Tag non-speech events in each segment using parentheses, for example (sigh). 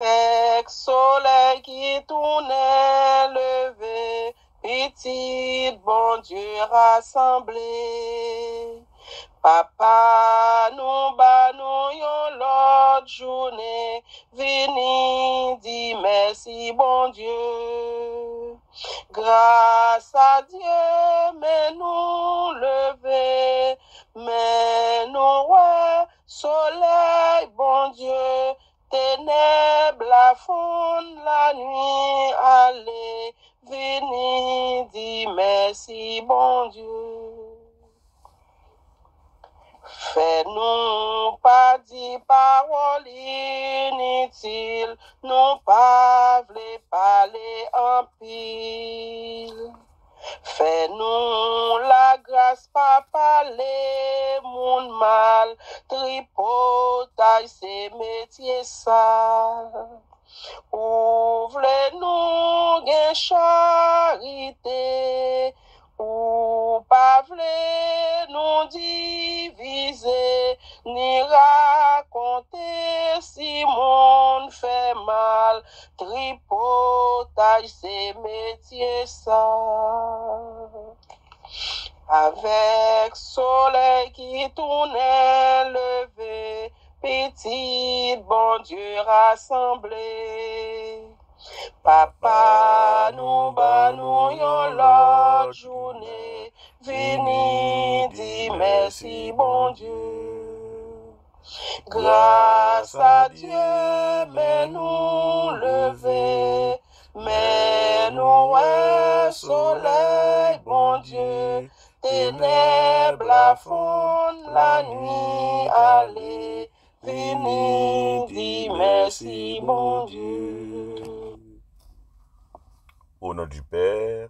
Avec soleil qui tournait levé, petit bon Dieu rassemblé. Papa nous bat nous l'autre journée, vini dis merci bon Dieu. Grâce à Dieu, mais nous levé, mais nous ouais, soleil bon Dieu. Teneb la foun la nwi ale, veni di mersi bon diou. Fè nou pa di parol initil, nou pa vle pale ampil. Fè nou la gras pa pale moun mal, tripo tay se metye sal. Ou vle nou gen charite. Ou pa non nous diviser, ni raconter si mon fait mal, tripotage se métiers ça. Avec soleil qui tourne leve, petit bon dieu rassemblé, Papa nous ba nou journée lot dis merci, bon Dieu. Grâce à Dieu, mais nous levé mais nous un soleil, bon Dieu Ténèbres la fond, la nuit allez, Venez, dis merci, mon Dieu. Au nom du Père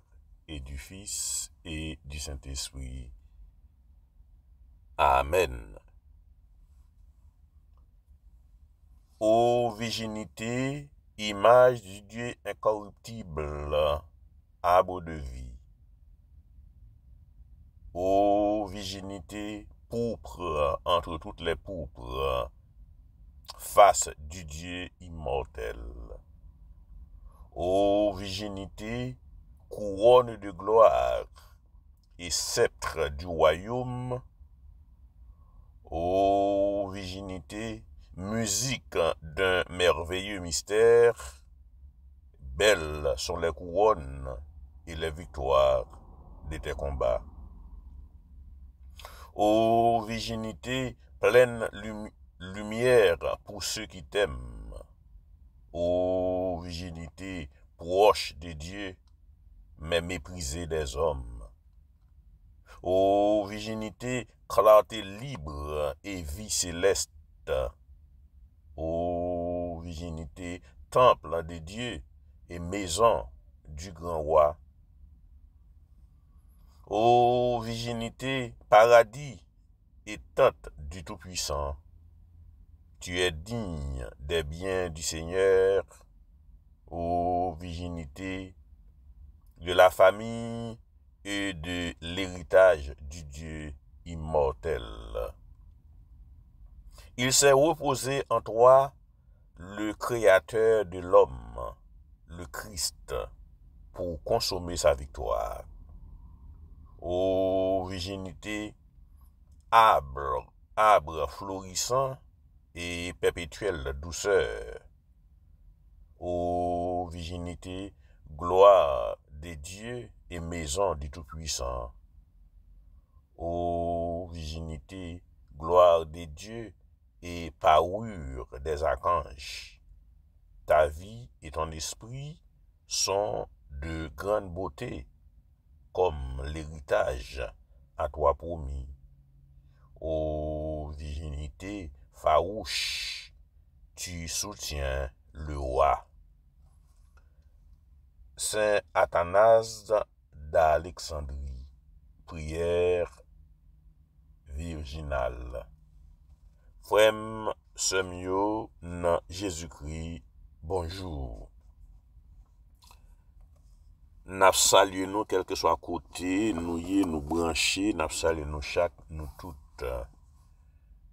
et du Fils et du Saint-Esprit. Amen. Ô virginité, image du Dieu incorruptible, arbre de vie. Ô virginité, pourpre entre toutes les pourpres, face du Dieu immortel. Ô virginité, couronne de gloire et sceptre du royaume, ô virginité, musique d'un merveilleux mystère, belles sont les couronnes et les victoires de tes combats. Ô virginité, pleine lumière pour ceux qui t'aiment, ô virginité proche des dieux, mais méprisée des hommes. Ô virginité, clarté libre et vie céleste. Ô virginité, temple des dieux et maison du grand roi. Ô virginité, paradis et tente du Tout-Puissant tu es digne des biens du Seigneur, ô virginité, de la famille et de l'héritage du Dieu immortel. Il s'est reposé en toi, le Créateur de l'homme, le Christ, pour consommer sa victoire. Ô virginité, arbre, arbre florissant, et perpétuelle douceur. Ô virginité, gloire des dieux et maison du Tout-Puissant. Ô virginité, gloire des dieux et parure des archanges. Ta vie et ton esprit sont de grande beauté, comme l'héritage à toi promis. Ô virginité, Farouche, ti soutyen le wwa. Saint Athanas d'Alexandrie, prier virginal. Fwem, semyo, nan Jezoukri, bonjou. Nafsalye nou kelke swa kote, nouye nou branche, nafsale nou chak, nou touta.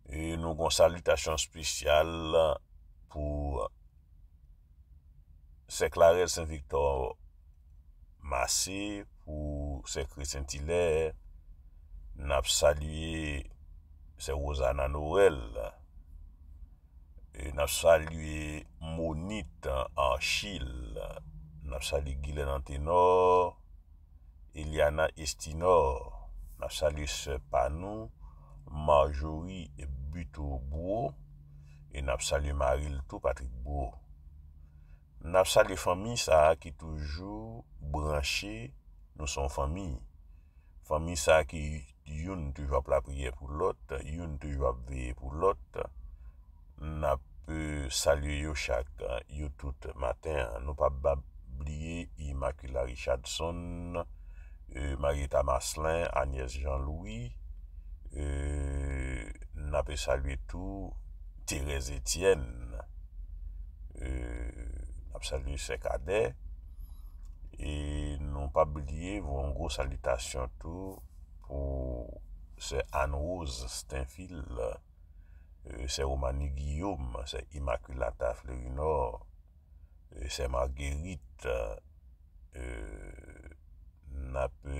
E nou gonsalutasyon spesyal pou se Klarel Saint-Victor Massé pou se Chris Saint-Hilaire nap saluye se Rosana Norel. E nap saluye Monit Anchil, nap saluye Gile Nantino, Eliana Estino, nap saluye se Panou. Marjorie e buto bo, e nap salye maril tou patrik bo. Nap salye fami sa a ki toujou branche nou son fami. Fami sa a ki yon toujou ap la priye pou lot, yon toujou ap veye pou lot, nap euh, salye yo chak, yo tout matin, nou pa bab liye, imakila Richardson, euh, Marita Maslin, Agnes Jean-Louis, Euh, nape salwe tou Therese Etienne euh, nape salwe Sekade e nou pa blie voun gro salitasyon tou pou se Anne Rose Stenfield euh, se Romani Guillaume se Immaculata Fleurinor se Marguerite nape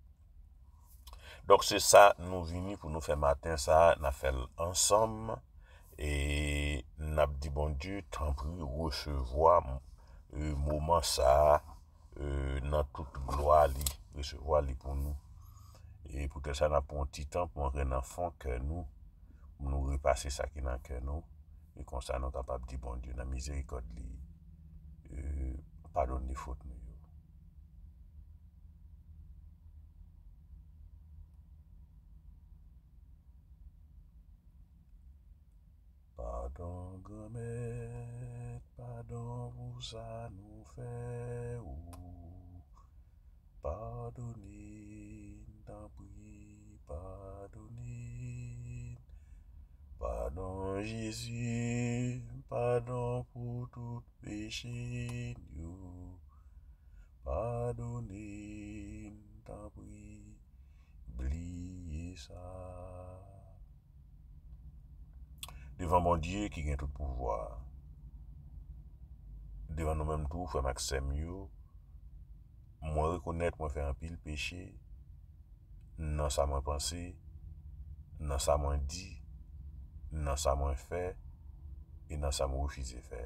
Dok se sa nou vini pou nou fè matin sa, na fèl ansam, e na bdi bon die tanpou recevoa euh, mouman euh, sa nan tout gloa li, recevoa li pou nou. E pou ke sa nan pon ti tanpou an ren an fon kè nou, moun nou repase sa ki nan kè nou, e konsa nan tanpou bdi bon die nan mizey kòt li, pardon li fòt mi. Pardon, grand-mère, pardon, pour ça nous fait Pardonnez, t'en prie, pardonnez. Pardon, Jésus, pardon pour tout péché, nous. Pardonnez, t'en prie, oubliez ça. devan bon Diyo ki gen tout pouvoar. Devan nou menm tou, fèm aksem yo, mwen rekounet, mwen fèm apil peche, nan sa mwen panse, nan sa mwen di, nan sa mwen fè, e nan sa mwen refize fè.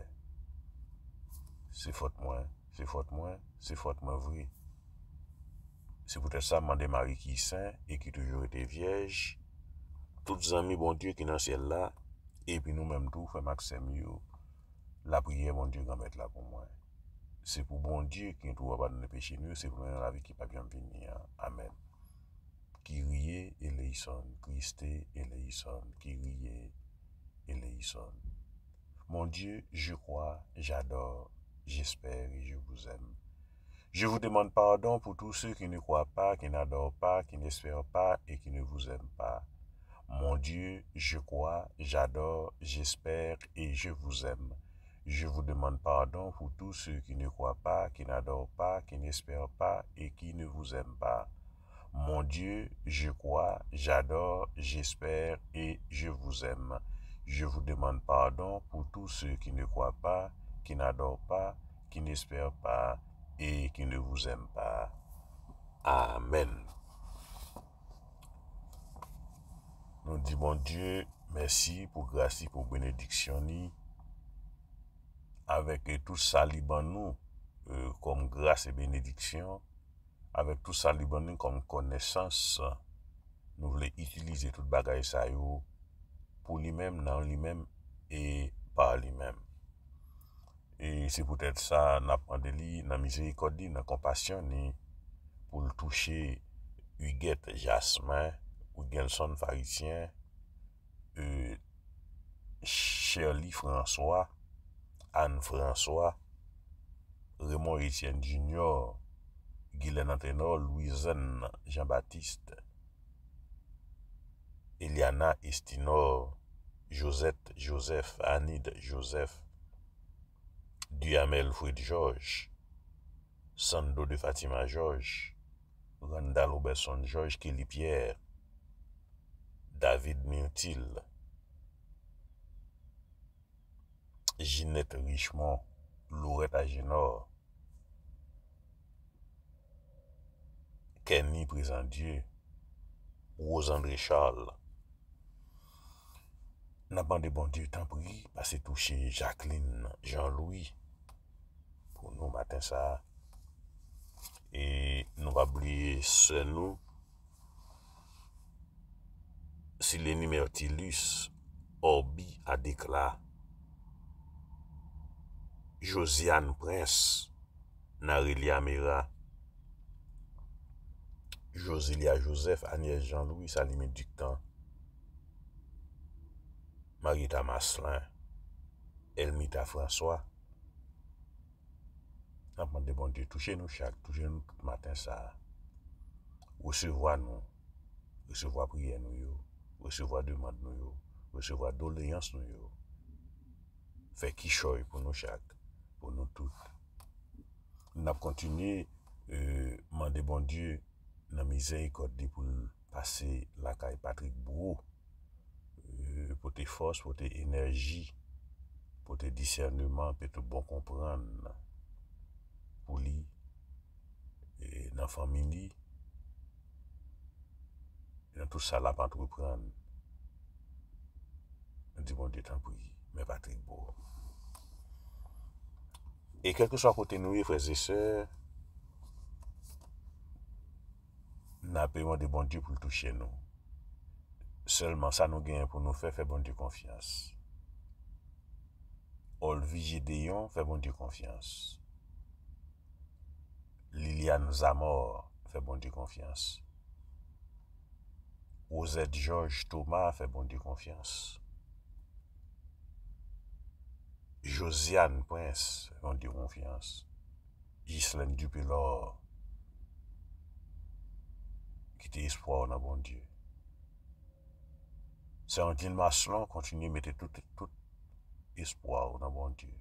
Se fote mwen, se fote mwen, se fote mwen vre. Se pwete sa mwen demari ki san, e ki toujou ete vyej, tout zan mi bon Diyo ki nan sèl la, Et puis nous-mêmes tout, Frère Maxime, la prière, mon Dieu, grand mettre là pour moi. C'est pour bon Dieu qui ne trouve pas dans le péché, nous, c'est pour nous la vie qui pas bien venir. Hein. Amen. Qui et et eleison, qui eleison, et eleison. Mon Dieu, je crois, j'adore, j'espère et je vous aime. Je vous demande pardon pour tous ceux qui ne croient pas, qui n'adorent pas, qui n'espèrent pas et qui ne vous aiment pas. Mon Dieu, je crois, j'adore, j'espère et je vous aime. Je vous demande pardon pour tous ceux qui ne croient pas, qui n'adorent pas, qui n'espèrent pas et qui ne vous aiment pas. Mon Dieu, je crois, j'adore, j'espère et je vous aime. Je vous demande pardon pour tous ceux qui ne croient pas, qui n'adorent pas, qui n'espèrent pas et qui ne vous aiment pas. Amen. Nou di bon Diyo, mersi pou grasi pou benediksyon ni, avek tou saliban nou kom grase benediksyon, avek tou saliban nou kom konesans, nou vle itilize tout euh, bagay sa yo, pou li mem, nan li mem, e pa li mem. E se pou tèd sa, nan pandeli, nan mizeikodi, nan kompasyon ni, pou l touche yget jasmen, Wigelson Faritien, e, Shirley François, Anne François, Raymond Etienne Junior, Guylaine Antenor, Louisen Jean-Baptiste, Eliana Estinor, Josette Joseph, Anid Joseph, Duhamel Fred George, Sando de Fatima George, Randall Oberson George, Kelly Pierre, David Mutil, Ginette Richemont, Lourette Agenor, Kenny Présendieu, Rose-André Charles. N'abandonne bon Dieu, tant pis, passez toucher Jacqueline Jean-Louis pour nous matin ça. Et nous va oublier ce nous Sileni Mertilis Orbi Adekla Josiane Pres Narelia Mera Josilia Josef Anye Jean-Louis Marita Maslin Elmita François bon Touche nou chak Touche nou tout matin sa Osevoa nou Osevoa prien nou yo wesevo a demad nou yo, wesevo a doleyans nou yo, fek kishoy pou nou chak, pou nou tout. N ap kontine, euh, mande bon die, nan mizei kote di pou l pase laka e Patrick Bourou, euh, pou te fos, pou te enerji, pou te disyernouman, pou te bon kompran, pou li nan familie, Yon tout sa la pa an tou repren. Di bon di tanpou yi. Me patrik bo. E kelke sa kote nou yi, freze se, nan pe yon di bon di pou tou chen nou. Selman sa nou gen pou nou fe, fe bon di konfians. Ol Vigideyon, fe bon di konfians. Lilian Zamor, fe bon di konfians. Osette Georges Thomas fait bon Dieu confiance. Josiane Prince fait bon Dieu confiance. Ghislaine Dupilor... qui était espoir dans bon Dieu. C'est Marcelon... Maslon continue à mettre tout, tout espoir dans bon Dieu.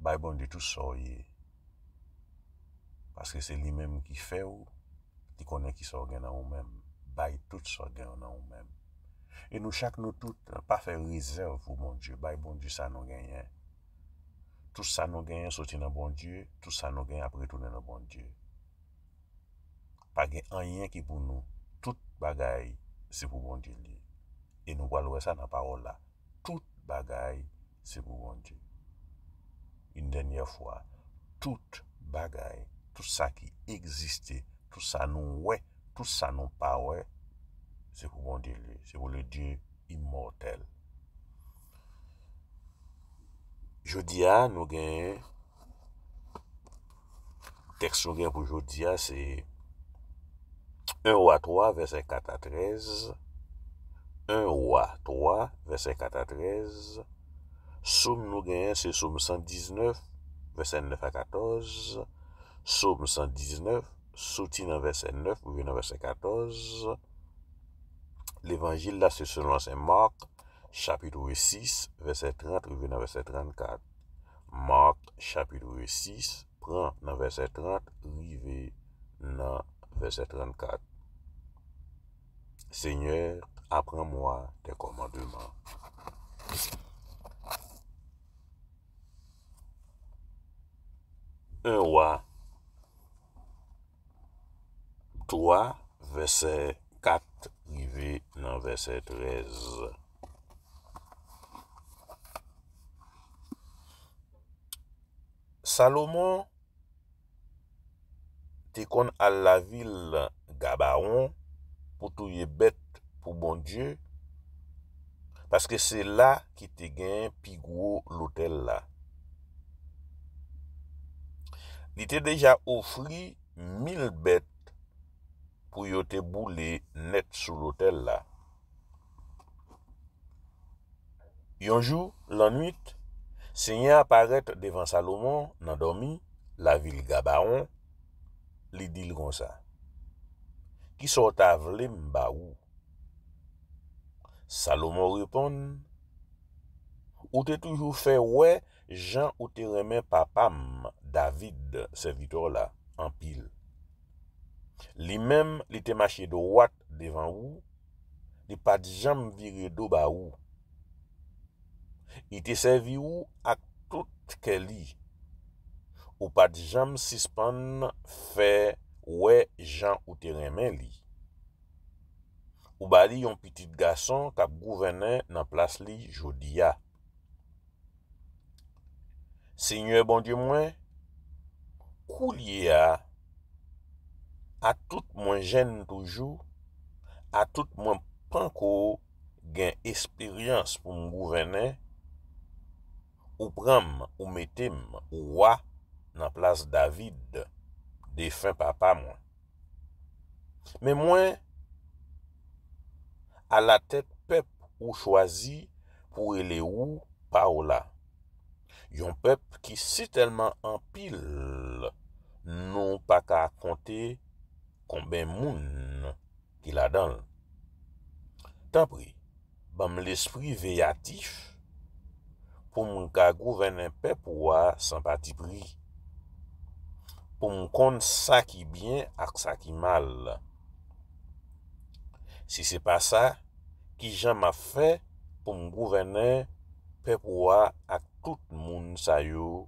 Bye bon Dieu tout ça, parce que c'est lui-même qui fait di konen ki sò gen nan ou mem, bay tout sò gen nan ou mem. E nou chak nou tout, pa fe rezèv pou bon djè, bay bon djè sa nou gen yen. Tout sa nou gen yen sò ti nan bon djè, tout sa nou gen yen apri tounen nan bon djè. Page an yen ki pou nou, tout bagay se pou bon djè li. E nou walwe sa nan parola, tout bagay se pou bon djè. In denye fwa, tout bagay, tout sa ki egziste, tout sa nou wè, tout sa nou pa wè, se pou moun diri, se pou le diri imotel. Jodia nou gen, tek sou gen pou jodia, se, 1 wa 3, verset 4 a 13, 1 wa 3, verset 4 a 13, soum nou gen, se soum 119, verset 9 a 14, soum 119, Souti nan verse 9 ouve nan verse 14. L'Evangil la se selon se Mark chapit ouve 6 verse 30 ouve nan verse 34. Mark chapit ouve 6 pran nan verse 30 ouve nan verse 34. Seigneur, apran mwa te komandeman. Un wwa. 3, verset 4, nivé nan verset 13. Salomon, te kon al la vil Gabaon, pou touye bet pou bon dieu, paske se la ki te gen pigwo lotel la. Li te deja ofri 1000 bet pou yo te bou le net sou lotel la. Yonjou, lanuit, se nye aparet devan Salomon nan domi, la vil Gabaon, li dil gonsa. Ki sot avle mba ou. Salomon repon, ou te toujou fe wè, jan ou te remè papam, David, se vitor la, an pil. Li menm li te machye do wat devan ou, li pat jam vire do ba ou. I te servi ou ak tout ke li, ou pat jam sispan fe we jan ou teren men li. Ou ba li yon pitit gason kap gouvene nan plas li jodi ya. Senye bon die mwen, kou li ya, a tout mwen jen toujou, a tout mwen pan ko gen esperyans pou m gouvene, ou pram, ou metem, ou wa nan plas David, defen papa mwen. Me mwen, a la tepe pep ou chwazi pou ele ou pa ou la. Yon pep ki si telman anpil non pa ka akonte mwen. konbe moun ki la dan. Tanpri, bam l'espri veyatif pou moun ka gouvene pep wwa san pati pri. Pou moun kont sa ki byen ak sa ki mal. Si se pa sa, ki jan ma fe pou moun gouvene pep wwa ak tout moun sa yo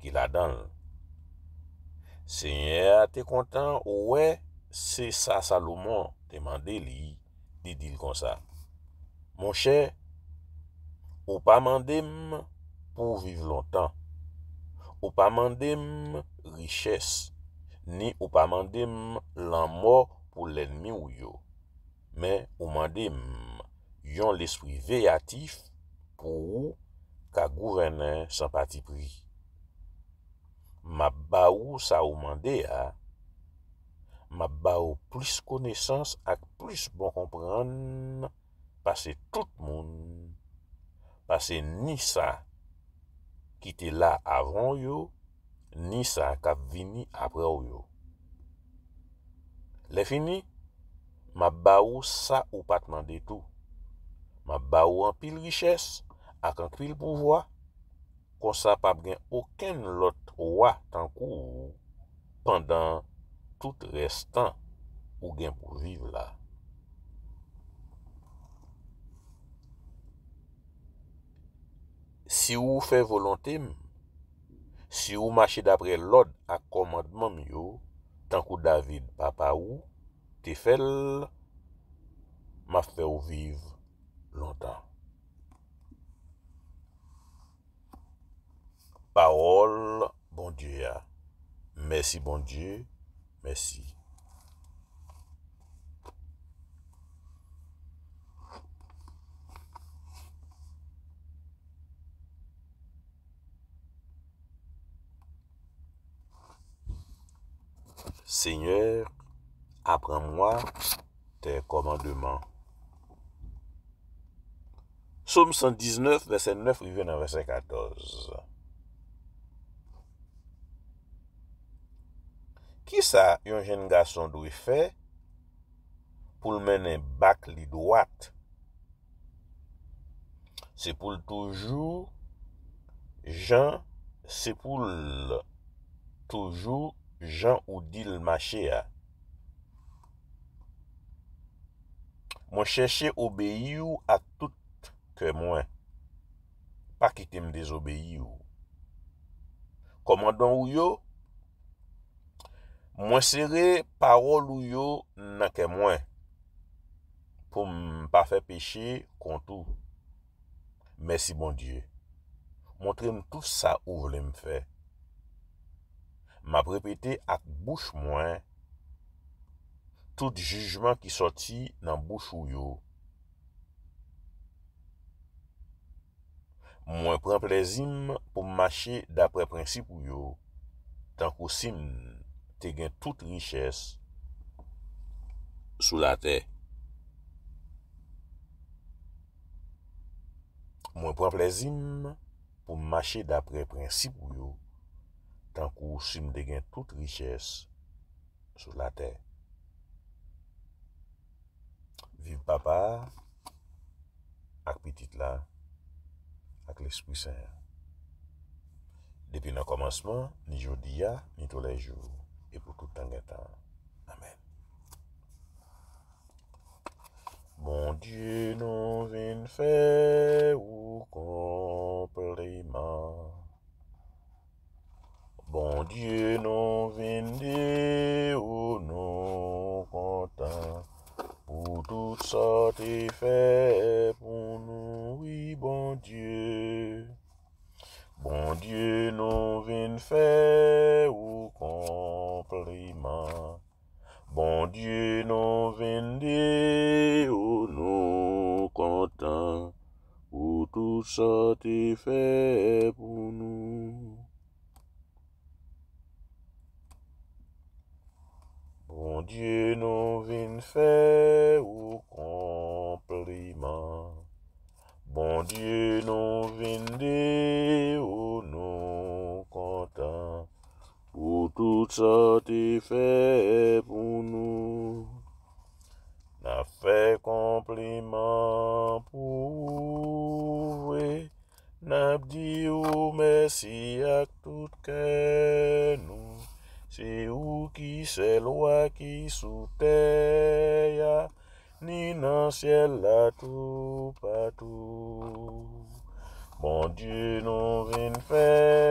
ki la dan. Senye, te kontan ou wey Se sa Salomon te mande li di dil kon sa. Mon chè, ou pa mandem pou vive lontan. Ou pa mandem riches, ni ou pa mandem lanmò pou lenmi ou yo. Men ou mandem yon l'espri veyatif pou ou ka gouvenen san pati pri. Ma ba ou sa ou mande a, ma ba ou plis konesans ak plis bon kompren pase tout moun. Pase ni sa ki te la avon yo, ni sa kap vini apre ou yo. Le fini, ma ba ou sa ou patman de tou. Ma ba ou an pil riches ak an pil pouvoa kon sa pa bren oken lot wak tan kou pandan tout restan ou gen pou vive la. Si ou fe volantem, si ou mache dapre lod ak komadman myo, tankou David papa ou, te fel, ma fe ou vive lontan. Parol, bon die ya. Mersi, bon die ya. Merci. Seigneur, apprends-moi tes commandements. Psaume 119, verset 9, verset 14. Ki sa yon jen ga sondou e fe pou l menen bak li dwat? Se pou l toujou jan ou dil ma che a. Mwen cheshe obeyu a tout ke mwen. Pakite mdezobeyu. Komandan ou yo? Mwen sere parol ou yo nan ke mwen pou m pa fe peche kontou. Mersi bon die. Montre m tout sa ou vle m fe. M ap repete ak bouch mwen tout jujman ki soti nan bouch ou yo. Mwen pren plezim pou m mache dapre prinsip ou yo tan kousim m. te gen tout liches sou la te. Mwen pou an plezim pou mache dapre prensibou yo tan kou sim de gen tout liches sou la te. Viv papa ak pitit la ak l'esprit sè. Depi nan komanseman, ni jodi ya, ni tole jyou. pour tout en tangata. Amen. Mon Dieu nous une fait ou compliment. Bon Dieu nous vinde ou nous content. Pour toutes sortes fait pour nous, oui, bon Dieu. Bon Dieu nous vient faire ou compliment. Bon Dieu nous vient dire ou nous content. Ou tout ça t'est fait pour ce fait pour nous. N'a fait compliment pour vous. N'a dit merci à tout que nous. C'est où qui c'est loi qui soutient ni dans ciel là tout partout. Bon Dieu, nous venons faire.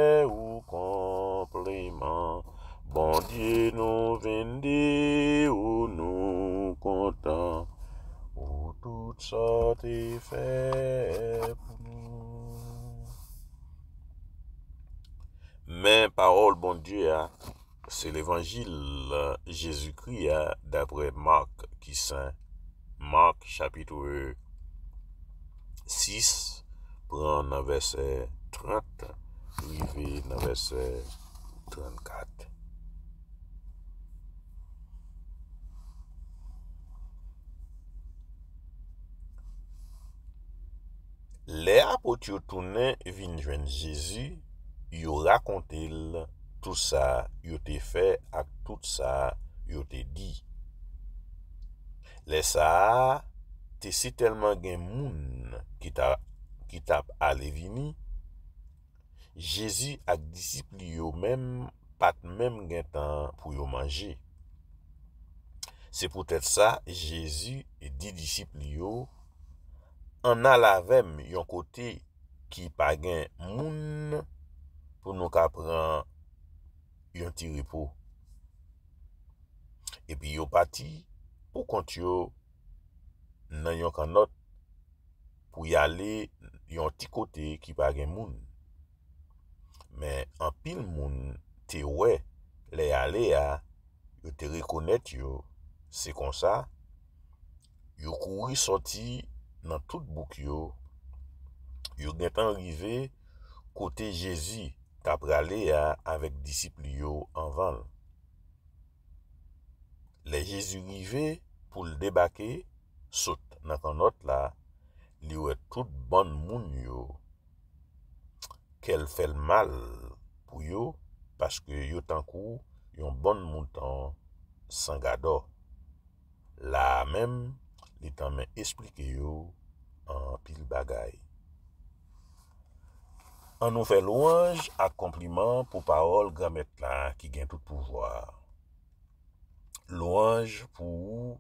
Mais parole, bon Dieu, hein, c'est l'évangile euh, Jésus-Christ hein, d'après Marc qui saint. Marc chapitre 6, prend verset 30, arrivé dans verset 34. yo tounen vinjwen Jezu, yo rakontil tout sa yo te fe ak tout sa yo te di. Le sa, te si telman gen moun ki tap alevini, Jezu ak disipli yo pat menm gen tan pou yo manje. Se pou tèt sa, Jezu di disipli yo an alavem yon kote yon ki pa gen moun pou nou ka pran yon ti ripou. E pi yo pati pou kont yo nan yon kanot pou yale yon ti kote ki pa gen moun. Men, an pil moun te we le ale a, yo te rekonet yo. Se kon sa, yo kouri soti nan tout bouk yo Yo gen tan rive kote Jezu tab rale ya avèk disipl yo anvan. Le Jezu rive pou l debake, sot nan kan not la, li wè tout bon moun yo kel fèl mal pou yo paske yo tan kou yon bon moun tan sangado. La men, li tan men esplike yo an pil bagay. An nou fè louange ak kompliment pou paol gamet la ki gen tout pouvoar. Louange pou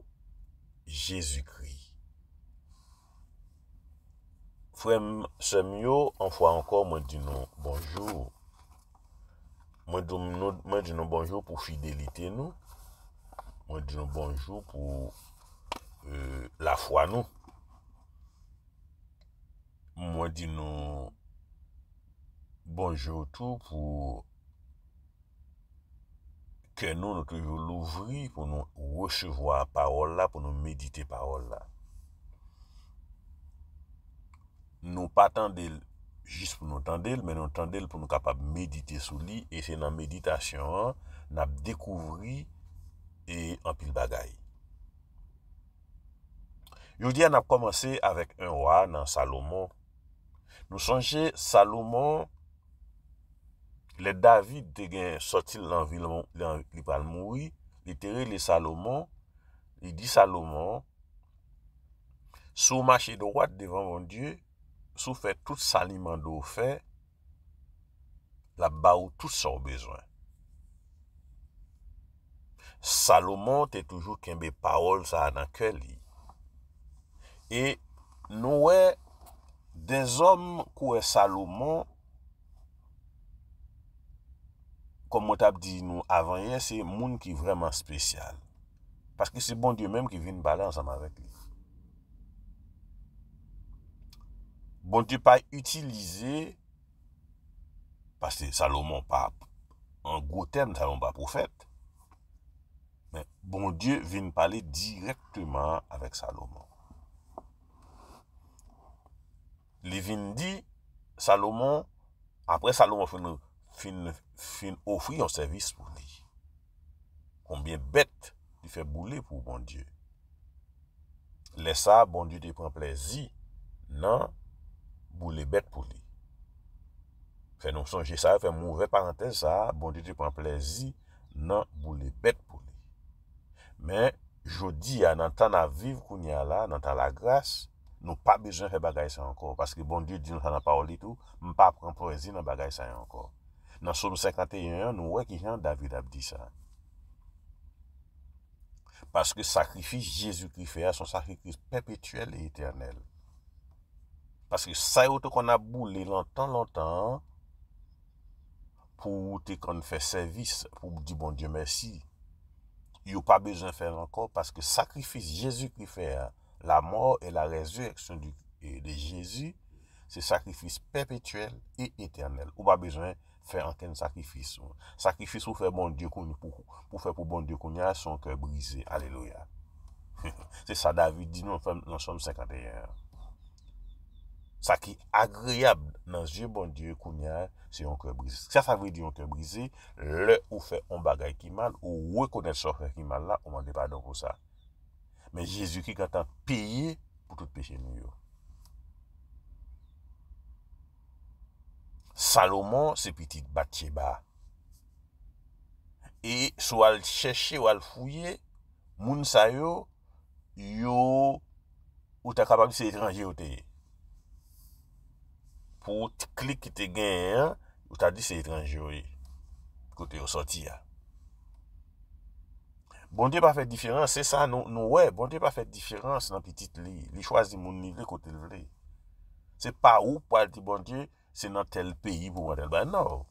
Jésus-Christ. Fèm semyo, an fwa ankon mwen di nou bonjou. Mwen di nou bonjou pou fidelite nou. Mwen di nou bonjou pou la fwa nou. Mwen di nou... Bonjou tou pou ke nou nou te yo louvri pou nou recevo a parol la, pou nou medite parol la. Nou pa tendel jist pou nou tendel, men nou tendel pou nou kapab medite sou li e se nan meditasyon, nan ap dekouvri e anpil bagay. Yodi an ap komanse avèk anwa nan Salomo. Nou sanje Salomo Le David te gen soti li pal moui, li tere li Salomon, li di Salomon, sou mache droat devan moun die, sou fe tout saliman do fe, la ba ou tout son bezwen. Salomon te toujou kembe paol sa nan ke li. E nou we, den zom kou e Salomon, comme on t'a dit nous avant hier, c'est monde qui est vraiment spécial. Parce que c'est bon Dieu même qui vient nous parler ensemble avec lui. Bon Dieu pas utilisé, parce que Salomon pas, en gros terme, Salomon pas prophète. Mais bon Dieu vient parler directement avec Salomon. Il vient dit, Salomon, après Salomon fin ofri yon servis pou li. Konbyen bet li fe boule pou bon Diyo. Lesa, bon Diyo te pren plezi, nan boule bet pou li. Fè nou son, jè sa, fè mouvè parantez sa, bon Diyo te pren plezi, nan boule bet pou li. Men, jodi ya, nan tan na viv koun ya la, nan tan la gras, nou pa bezon fe bagay sa yon kor, paske bon Diyo te pren plezi, nan bagay sa yon kor. Dans Somme 51, nous voyons que Jean-David a dit ça. Parce que sacrifice Jésus-Christ fait, son sacrifice perpétuel et éternel. Parce que ça, qu'on a boulé longtemps, longtemps, pour te service, pour dire bon Dieu merci. Il n'y a pas besoin de faire encore parce que sacrifice Jésus-Christ fait, la mort et la résurrection de Jésus, c'est sacrifice perpétuel et éternel. Ou pas besoin faire un sacrifice. Sacrifice pour faire bon Dieu, pour, pour faire pour bon Dieu qu'on son cœur brisé. Alléluia. (laughs) C'est ça David dit nous sommes Somme 51. Ça qui est agréable dans Dieu, bon Dieu c'est un cœur brisé. Ça, ça veut dire un cœur brisé, le ou fait un bagage qui mal, ou reconnaître son frère qui mal là, on m'a pardon pour ça. Mais Jésus qui est en payer pour tout péché nous. Salomon se pitit bat che ba. E sou al cheshe ou al fouye, moun sa yo, yo ou ta kapab se etranje ou te ye. Pou ti klik ki te gen, ou ta di se etranje ou e, te yo soti ya. Bondye pa fet diferans, se sa nou we, bondye pa fet diferans nan pitit li. Li chwazi moun nivle kote vle. Se pa ou pa di bondye, Se nan tel peyi pou mandel ba, nou.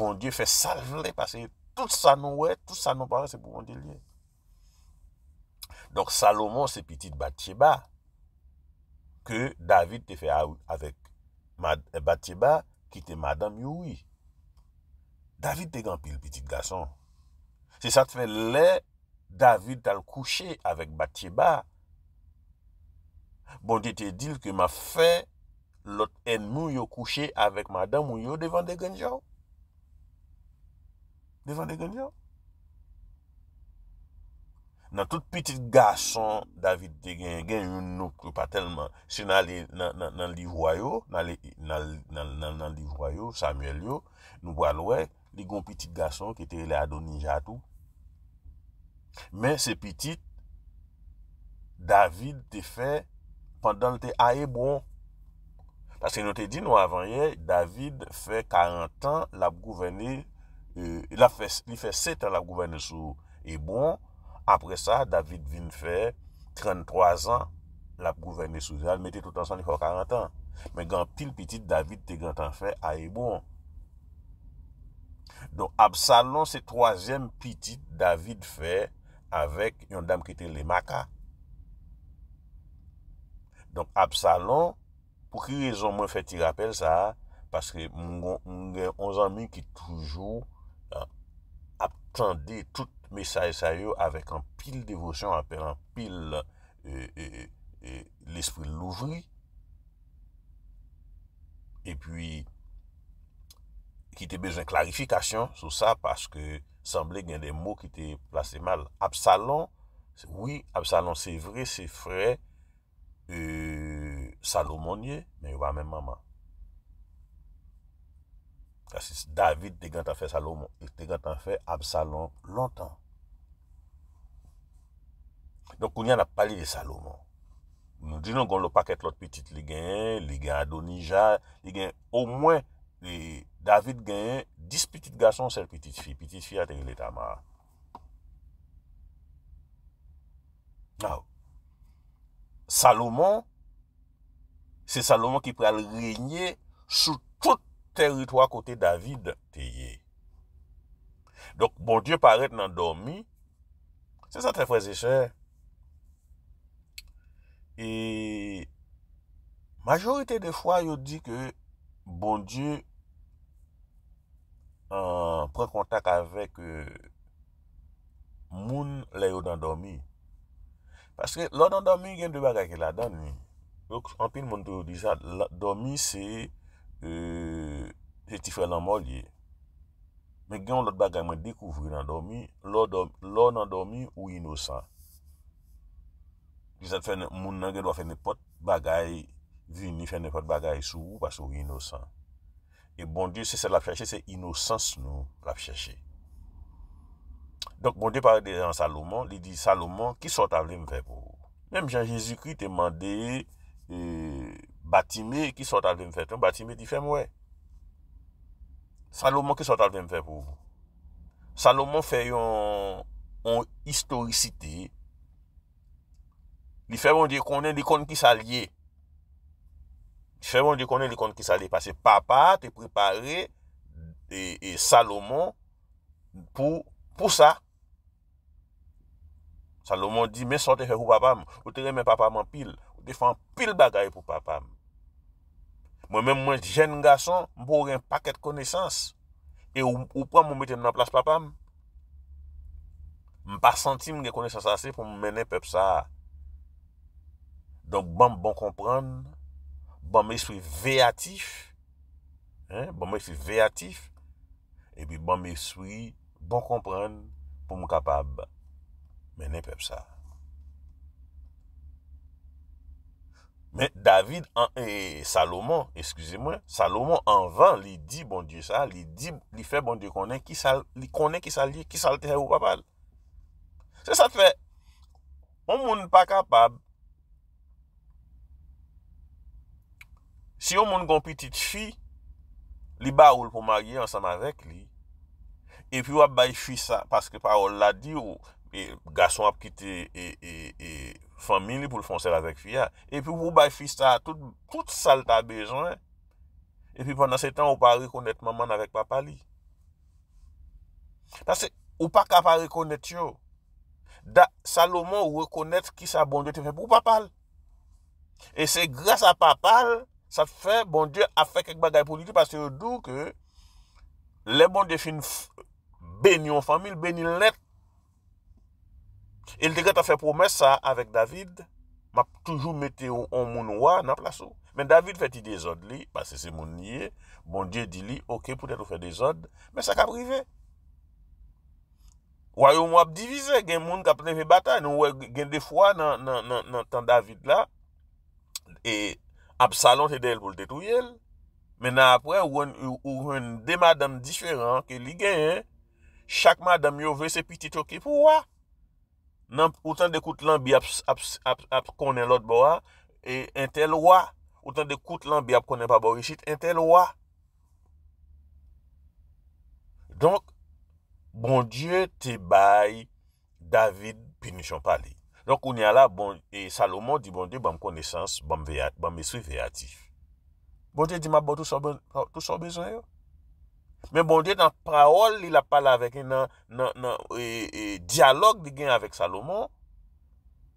Bon die fe salvele pase. Tout sa nou we, tout sa nou pare, se pou mandel bon be. Donk Salomon se pitit batyeba ke David te fe avou avik batyeba ki te madam yowi. David te gampil pitit gason. Se sa te fe le, David tal kouche avik batyeba. Bon die te dil ke ma fe lot enmou yo kouche avek madan moun yo devan de genja devan de genja nan tout pitit gason david te gen, gen yon nou se nan livwayo nan livwayo samuel yo nou walwe, li gon pitit gason ki te ele adoninja tou men se pitit david te fe pandan te aye bon taske nou te di nou avan ye, David fe 40 an, la pou gouverne, euh, li fe 7 an la pou gouverne sou, e bon, apre sa, David vin fe, 33 an, la pou gouverne sou, mette tout an san li pou 40 an, men gantil pitit David te gantan fe, a e bon. Don Absalon, se troazem pitit David fe, avek yon dam kete Lemaka. Don Absalon, Pou ki rezon mwen feti rapel sa? Paske mwen gen onzan mwen ki toujou euh, ap tende tout mesay sayo avek an pil devosyon apel an pil euh, euh, l'esprit louvri. E pwi, ki te bezwen klarifikasyon sou sa paske sanble gen den mou ki te plase mal. Absalon, oui, Absalon se vre, se vre, e Salomonye, men yuwa men mama. Kasi David degan ta fe Salomon, degan ta fe Absalon lontan. Donk ou nyan ap pale de Salomon. Moun di nan goun lopak et lot pitit li genyen, li genyen Adonija, li genyen, ou mwen, David genyen, dis pitit gason ser pitit fi, pitit fi atengi leta ma. Nou, Salomon, se Salomon ki pre al regne sou tout teritwa kote David te ye. Donk, bon Diyo paret nan dormi, se sa te freze chè. E majorite de fwa yo di ke bon Diyo euh, pre kontak avek euh, moun le yo nan dormi. Paske, lò nan dòmi gen dò bagay ke la dan mi. Lò, an pin moun tou di sa, lò dòmi se, eee, euh, jè ti fè lan molye. Mè gen lò dò bagay mwen dekouvri nan dòmi, lò nan dòmi ou inosan. Di sa, moun nan gen dò fè nè pot bagay, vini fè nè pot bagay sou ou pas ou inosan. E bon diè, se se la fè chè, se inosans nou la fè chè. Donk bon dey par dey an Salomon, li di Salomon, ki sot avle m fe pou ou? Mem jan Jezikrit te mande, e, Batime, ki sot avle m fe pou ou? Batime di fem we. Salomon, ki sot avle m fe pou ou? Salomon fe yon historicite. Li fe bon dey konen li konen ki sa liye. Li fe bon dey konen li konen ki sa liye. Pase papa te prepare e, e Salomon pou... Pou sa, Salomon di, men sote fè pou papam, ou te remen papam an pil, ou te fè an pil bagay pou papam. Mwen men mwen jen nga son, mwen e ou ren paket koneysans, e ou pran mwen meten nan plas papam. Mwen pa senti mwen gen koneysans ase pou mwen menen pep sa. Donk ban mwen bon kompran, ban mwen sou veyatif, ban mwen sou veyatif, e bi ban mwen sou... bon kompren pou mou kapab, menen pep sa. Men, David, e, Salomon, eskusey mwen, Salomon anvan li di bon die sa, li di, li fe bon die konen, li konen ki sa li, ki sa lteye ou kapab. Se sa fe, moun moun pa kapab, si yon moun kon petit fi, li ba oul pou magye ansam avek li, epi ou ap bay fisa, paske pa ou la di ou, e gason ap kite, e, e, e, familie pou l'fonsel avek fia, epi ou bay fisa, tout, tout sal ta bejwen, epi e ponan se tan ou pa rekonet maman avek papa li. Paske, ou pa ka pa rekonet yo, da Salomon ou rekonet ki sa bondye te fe pou papa li. E se grasa papa li, sa te fe, bondye a fe kek bagay politi, paske yo dou ke, le bondye fin f... Ben yon famil, ben yon let. El teke ta fe promes sa avèk David, ma pou toujou metè ou an moun wò, nan plasou. Men David fè ti dezod li, pasè se moun nye, moun dje di li, ok, pou tè lou fè dezod, men sa ka prive. Wè yon wè ap divize, gen moun kap neve bata, gen defwa nan tan David la, e ap salon se del pou l'te tou yel, men nan apwè, wè yon demadam diferan ke li genye, Chakman dam yo ve se piti trokip ou wa? Ou tan dekout lan bi ap konen lot bo a, e entel ou wa? Ou tan dekout lan bi ap konen pa bo we chit, entel ou wa? Donk, bon die te bay David Pini Champali. Donk, ou nye la, bon, e Salomon di bon die, ban konesans, ban mesri veyatif. Bon die di ma bo tou so bezon yo? Men bonje nan praol li la pala avek nan diyalog di gen avek Salomon.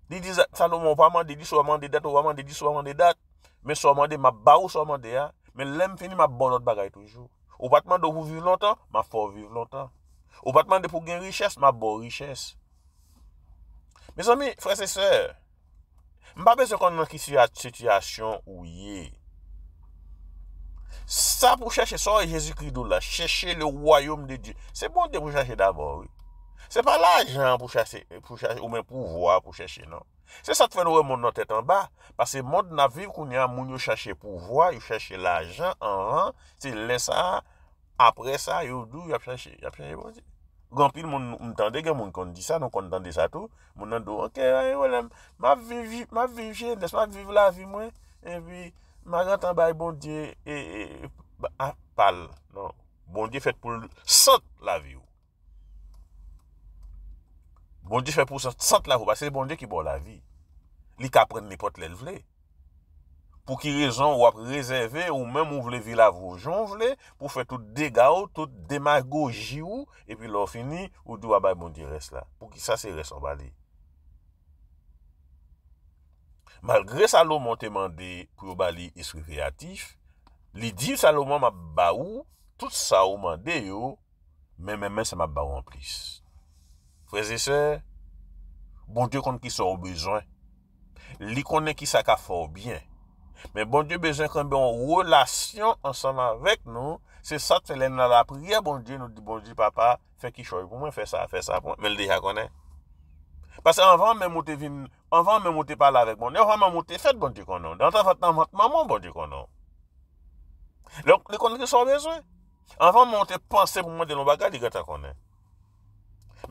Di di Salomon waman de di souwaman de dat, waman de di souwaman de dat. Men souwaman de ma ba ou souwaman de ya. Men lem fini ma bonot bagay toujou. Ou batman de ou vive lontan, ma for vive lontan. Ou batman de pou gen riches, ma bon riches. Mes ami, frese se. Mba be se kon nan kisi ya sityasyon ou yey. Sa pou chache, sa ou Jezikridou la, chache le woyoum de Diyo. Se bon de pou chache d'abord, oui. Se pa la ajan pou chache, ou men pou woy pou chache, non. Se sa te fen ouwe moun nan tetan ba. Pase moun nan viv koun ya moun yo chache pou woy, yo chache la ajan, an, an. Se lensa, apre sa, yo dou, yo ap chache, yo ap chache, bon si. Gampil moun tande gen, moun konde di sa, moun konde tande sa tou. Moun nan do, ok, ay, wolem, ma viv, ma viv, jen, desman viv la vi mwen, en pi... Ma gran tabay bondye e, e apal, non, bondye fet pou sot la vi ou. Bondye fet pou sot la vi ou, ba se bondye ki bon la vi. Li ka pren li pot lel vle. Po ki rezon wap rezerve ou men mou vle vi la vou joun vle, pou fet tout dega ou, tout demagoji ou, e pi lor fini, ou di wabay bondye res la. Po ki sa se res an bali. Malgre Salomon te mande kou yo bali iskri kreatif, li di Salomon ma ba ou, tout sa ou mande yo, men men men se ma ba ou an plis. Fweze se, bondye konn ki sa ou bezon, li konnen ki sa ka for bien. Men bondye bezon konn beyon relasyon ansanman vek nou, se sa te len nan la pria bondye nou di bondye papa, fe ki choy pou mwen fe sa, fe sa pou mwen de ya konnen. Pasè anvan mè moutè vin, anvan mè moutè pala vek moun. E anvan mè moutè fèt bon di konon. Dantan vat nan moutè maman bon di konon. Lè konon ki son bezwe. Anvan moutè panse pou moun denon bagay di gata konen.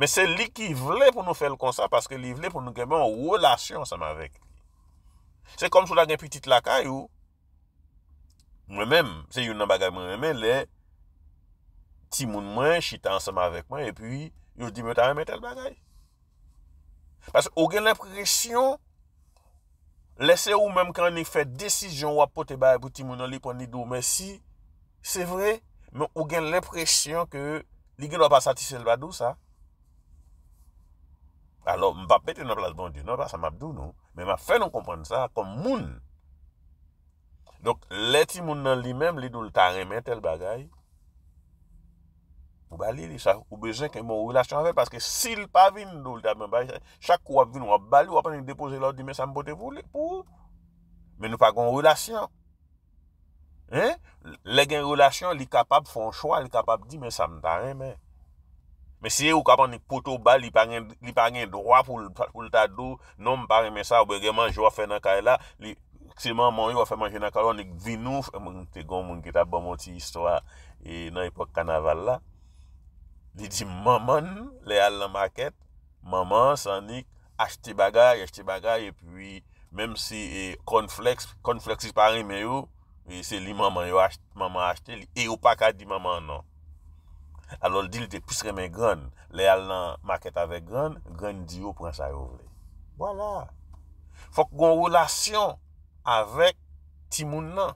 Mè se li ki vle pou nou fèl konsa paske li vle pou nou genmen wòlasyon seman vek. Se kom sou la gen pwitit lakay ou mwen menm, se yon nan bagay moun menmen, le timoun mwen, chitan seman vek mwen e pwi yon di mwen tan mwen tel bagay. Pas ou gen l'impresyon lese ou menm kan ni fe desijon wapote baye pou ti moun nan li pon ni dou. Men si, se vre, men ou gen l'impresyon ke li gen wap asatise l badou sa. Alo, m pa peti nan plas bandi, nan pa sa mabdou nou. Men ma fe nou kompon sa kon moun. Donk, le ti moun nan li menm li dou l taremen tel bagay. Ou bezen ke moun relasyon anvel Paske sil pa vin nou Chak ou ap vin ou ap bali Ou ap ane depoze lout di men sa mpotevou Men nou pa kon relasyon Le gen relasyon Li kapap fon chwa Li kapap di men sa mparemen Men si e ou kapan ni poto bali Li pa gen drwa pou lta dou Non mparemen sa ou be gen manjou A fe nan kay e la Si man manjou a fe manjou nan kay e la On ek vin nou Mwen te gon mwen kita bon mwoti histwa E nan epok kanaval la Di di maman le al nan maket, maman sanik achte bagay, achte bagay, epi mèm si kon e, fleks, kon fleks ispari mè yo, se li maman yo achte, maman achte, li yo pa ka di maman non. Alol di li de pise remè gwen, le al nan maket ave gwen, gwen di yo pren sa yo vle. Voilà. Fok gwen roulasyon avek ti moun nan.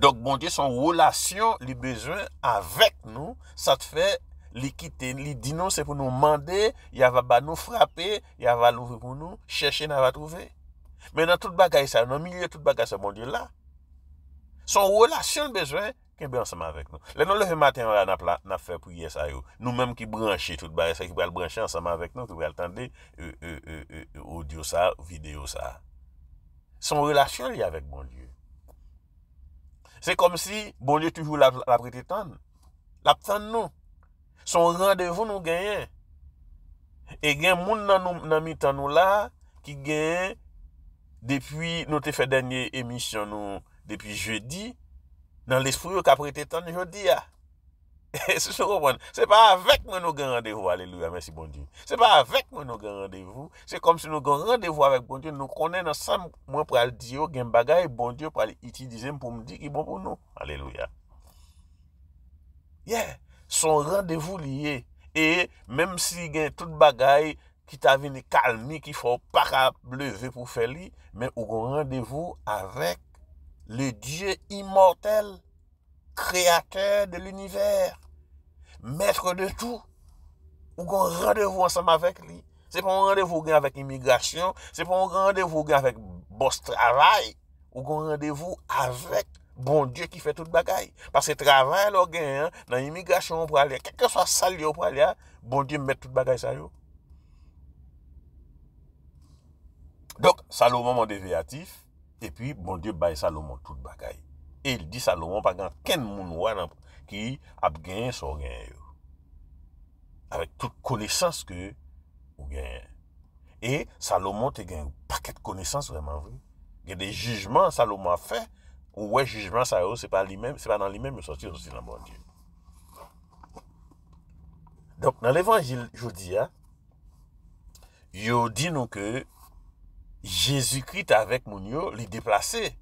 Donk bondye, son relasyon li bezyon avek nou, sa te fe likite, li di nou se pou nou mande, ya va ba nou frape, ya va louvi pou nou, cheshe na va trouve. Men nan tout bagay sa, nan miye tout bagay sa bondye la, son relasyon li bezyon, kembe ansama avek nou. Lenon le ve maten an ap la, nap fe pou yes ayo, nou menm ki branche tout bagay sa, ki brel branche ansama avek nou, ki brel tende, ou euh, euh, euh, diyo sa, videyo sa. Son relasyon li avek bondye. Se kom si bonye toujou la prete tan, la tan nou, son randevou nou genyen. E gen moun nan mi tan nou la ki genyen depi nou te fe denye emisyon nou depi jeudi, nan l'esprou yo ka prete tan jeudi ya. Ah. (laughs) Se pa avèk mwen nou gen randevou, aleluya, mèsi bondi. Se pa avèk mwen nou gen randevou, se kom se nou gen randevou avèk bondi, nou konè nan sa mwen pou al diyo gen bagay bondi pou al iti dizem pou mdi ki bon pou nou, aleluya. Yeah, son randevou liye, e mèm si gen tout bagay ki ta veni kalmi ki fò pa ka bleve pou fè li, mè ou gen randevou avèk le diyo imortel kreatèr de l'univers. Mètre de tout. Ou kon randevou ansam avèk li. Se pon randevou gen avèk imigrasyon. Se pon randevou gen avèk bòs travay. Ou kon randevou avèk bon Diyo ki fè tout bagay. Pase travay lò gen, nan imigrasyon pou alè. Kèkè so sa liyo pou alè. Bon Diyo mèt tout bagay sa yo. Dok, Salomon mò de veyatif. E pi, bon Diyo baye Salomon tout bagay. E il di Salomon pa gen, ken moun wè nan pou. qui a gagné son gain. Avec toute connaissance que vous gagnez. Et Salomon a gagné un paquet de connaissances vraiment. Vrai. Il y a des jugements Salomon a fait. Ouais, jugement, ça, c'est pas c'est pas dans lui-même, mais sorti aussi dans mon Dieu. Donc, dans l'évangile, je vous dis, il hein, dit nous que Jésus-Christ avec Mounio les déplacer.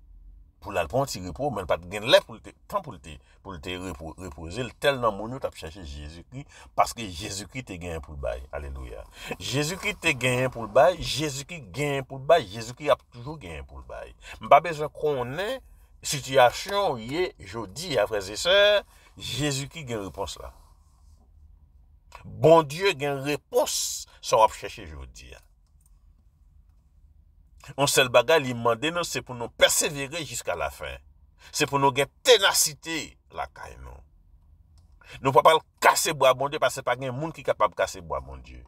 pou lalpon ti repos, men pat gen le pou lte reposil, tel nan mounou tap chache Jezouki, paske Jezouki te gen pou lbay, alelouya. Jezouki te gen pou lbay, Jezouki gen pou lbay, Jezouki ap toujou gen pou lbay. Mba bezan konen, sityasyon ou ye, jodi apreze se, Jezouki gen repos la. Bon dieu gen repos sa wap chache jodi ya. On sel baga li mande nou, se pou nou persevere jiska la fin. Se pou nou gen tenasite la kay nou. Nou pa pal kasebo a bondye, pa se pa gen moun ki kapab kasebo a bondye.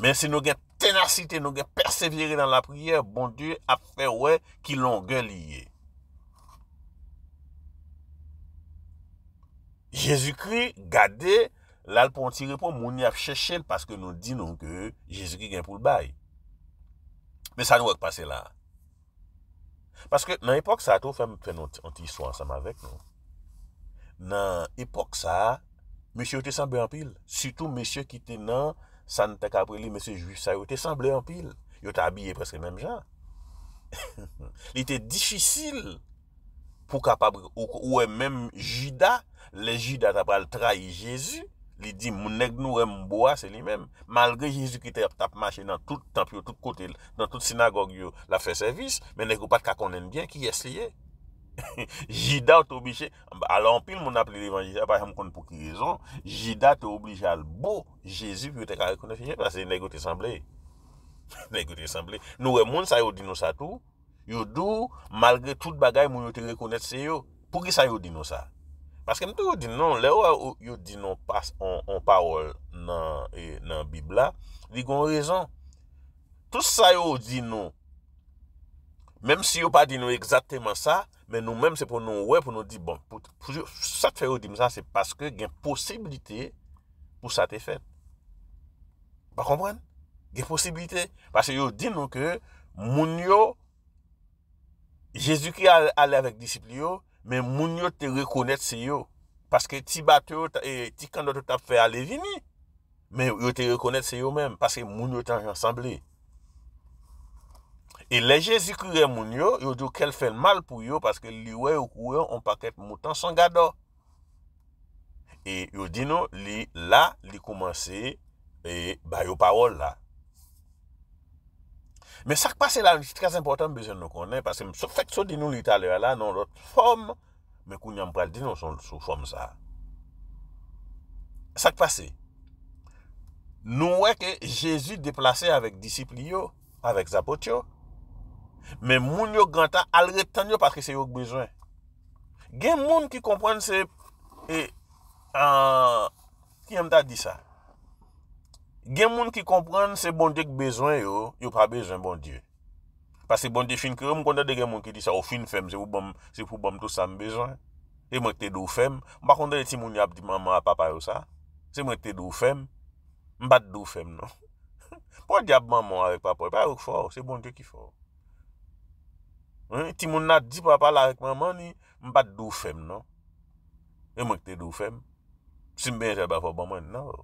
Men se nou gen tenasite, nou gen persevere dan la priye, bondye ap fewe ki lon gen liye. Jezou kri gade, lal pon tirepo mouni ap cheshen, paske nou di nou ke Jezou kri gen pou lbaye. Mè sa nou wèk pase la. Paske nan epok sa, to fèm fèm an ti yiswa ansam avèk nou. Nan epok sa, mèsyo yote san bè anpil. Sütou mèsyo ki te nan Santa Caprile, mèsyo Jusay, yote san bè anpil. Yote abye preske mèm jan. Li te difisil pou kapab ou mèm Jida, le Jida tapal trai Jésus, Il dit mon nèg nou rem c'est lui-même. Malgré Jésus-Christ tap marché dans tout temple, tout côté, dans toute synagogue il la fait service, mais nèg pas qu'on aime bien qui est lié. Jida t'es obligé, alors en pile mon appelé l'évangile, par exemple, pour qui raison, Jida t'es obligé à le beau Jésus pour te reconnaître parce que nèg te semblé. (laughs) Nèg te semblé. Nous monde ça yo dit nous ça tout. Yo dou malgré toute bagaille mon yo te reconnaître c'est yo. Pour qui ça yo dit nous ça? Paske mte yo di nou, non, lè ou yo di nou pas en parol e, nan bibla, li gon rezon. Tout sa yo yo di nou, mèm si yo pa di non nou eksatèman sa, mè nou mèm se pou nou wè, pou nou di, bon, sa te fè yo di nou sa, se paske gen posibilite pou sa te fè. Ba kompren? Gen posibilite, paske yo di nou ke moun yo jèzu ki alè avèk disipli yo, men moun yo te rekonet se yo paske ti bat e, yo, ti kanda te tap fe alevini men yo te rekonet se yo men, paske moun yo tanjansambli e leje zikure moun yo yo di yo kel fèl mal pou yo paske liwe ou kure on paket moutan san gado e yo di nou, li la li koumanse e, ba yo parol la Me sakpase la, anjitras important bezen nou konen, pase mse fèk so di nou lita le ala, nan lot fòm, me kounyan pral di nou sou fòm sa. Sakpase, nou wè ke jèzu deplase avèk disipliyo, avèk zapotyo, men moun yo ganta alre tan yo patre se yo kbezwen. Gen moun ki kompwen se, e, ki mta di sa, Gen moun ki kompren se bon diek bezoin yo, yo pa bezoin bon diek. Pas se bon diek fin kre, mou konta de gen moun ki di sa, ou oh, fin fem se pou bom tout sa mbezoin. Se moun te dou fem, mou konta de ti moun yab di maman a papa yo sa. Se moun te dou fem, mbate dou fem non. (laughs) Pwa diab maman a vek papa, yon pa yon fò, se bon diek ki fò. Ti moun nat di papa la vek maman ni, mbate dou fem non. Se moun te dou fem, si mbejè bè fò baman nan wò.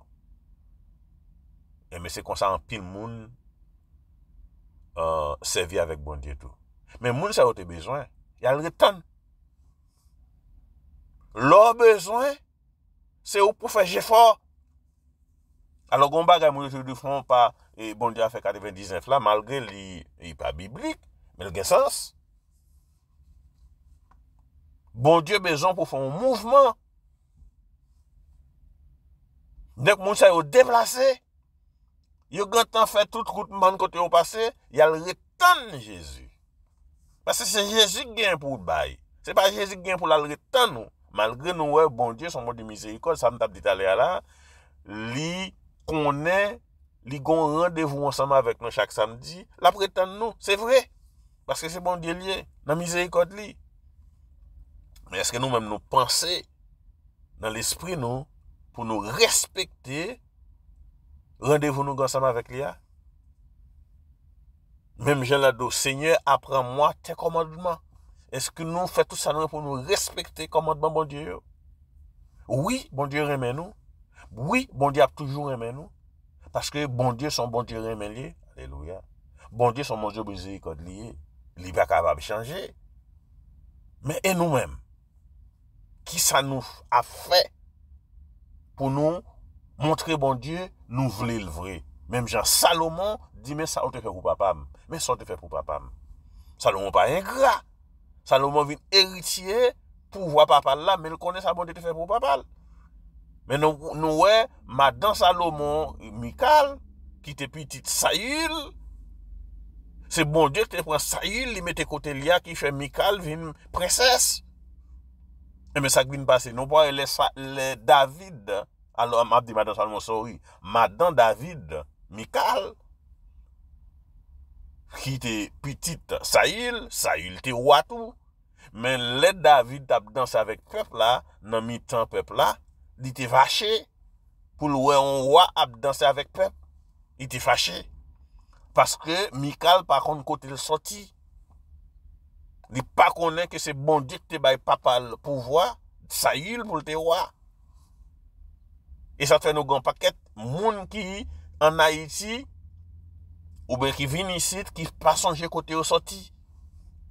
E mese konsant pil moun euh, Sevi avèk bondye tou. Men moun se wote bezwen. Yalre tan. Lò bezwen Se wou pou fè jè fò. Alò gomba gè moun Se wou pou fè jè fò. E bondye avè kade vèndizèn flan. Malgré li pa biblik. Melge sens. Bondye bezwen pou fè moun mouvman. Nèk moun se wou deplase. Yo gantan fait toute route man côté au passé, y a Jésus. Parce que c'est Jésus qui gagne pour bail. C'est pas Jésus qui gagne pour la retan nous. Malgré nous ouais, bon Dieu son mot de miséricorde, ça me t'a dit là, li connaît li gon rendez-vous ensemble avec nous chaque samedi, la prétend nous, c'est vrai. Parce que c'est bon Dieu lié, dans miséricorde li. Mais est-ce que nous-mêmes nous pensons dans l'esprit nous pour nous respecter Rendez-vous nous ensemble avec l'IA. Même Jean Lado, Seigneur, apprends-moi tes commandements. Est-ce que nous faisons tout ça pour nous respecter les commandements, bon Dieu? Oui, bon Dieu aime nous. Oui, bon Dieu a toujours aimé nous. Parce que bon Dieu, son bon Dieu aime lié. Alléluia. Bon Dieu, son bon Dieu il lié. Il n'est pas capable de changer. Mais et nous-mêmes? Qui ça nous a fait pour nous montrer bon Dieu Nou vle l vre. Mem jan Salomon, di men sa o te fe pou papam. Men sa o te fe pou papam. Salomon pa en gra. Salomon vin eritye pou wapapal la. Men l konen sa bon te te fe pou papal. Men nou we, madan Salomon, Mikal, ki te pitit Sayil. Se bon diw te pran Sayil, li mette kote liya ki fe Mikal vin preses. E men sa gwin pase. Nou po, le David, alo am ap di madan salman sori, madan David, Mikal, ki te pitit, Sayil, Sayil te wato, men le David ap dansa vek pep la, nan mi tan pep la, di te fache, pou lwe on wap ap dansa vek pep, di te fache, paske Mikal, pakon kote lsoti, di pakonnen ke se bondi te bay papal pou wap, Sayil pou lte wap, E sa tren nou gen paket moun ki an Haiti oube ki vin isit ki pa sonje kote yo soti.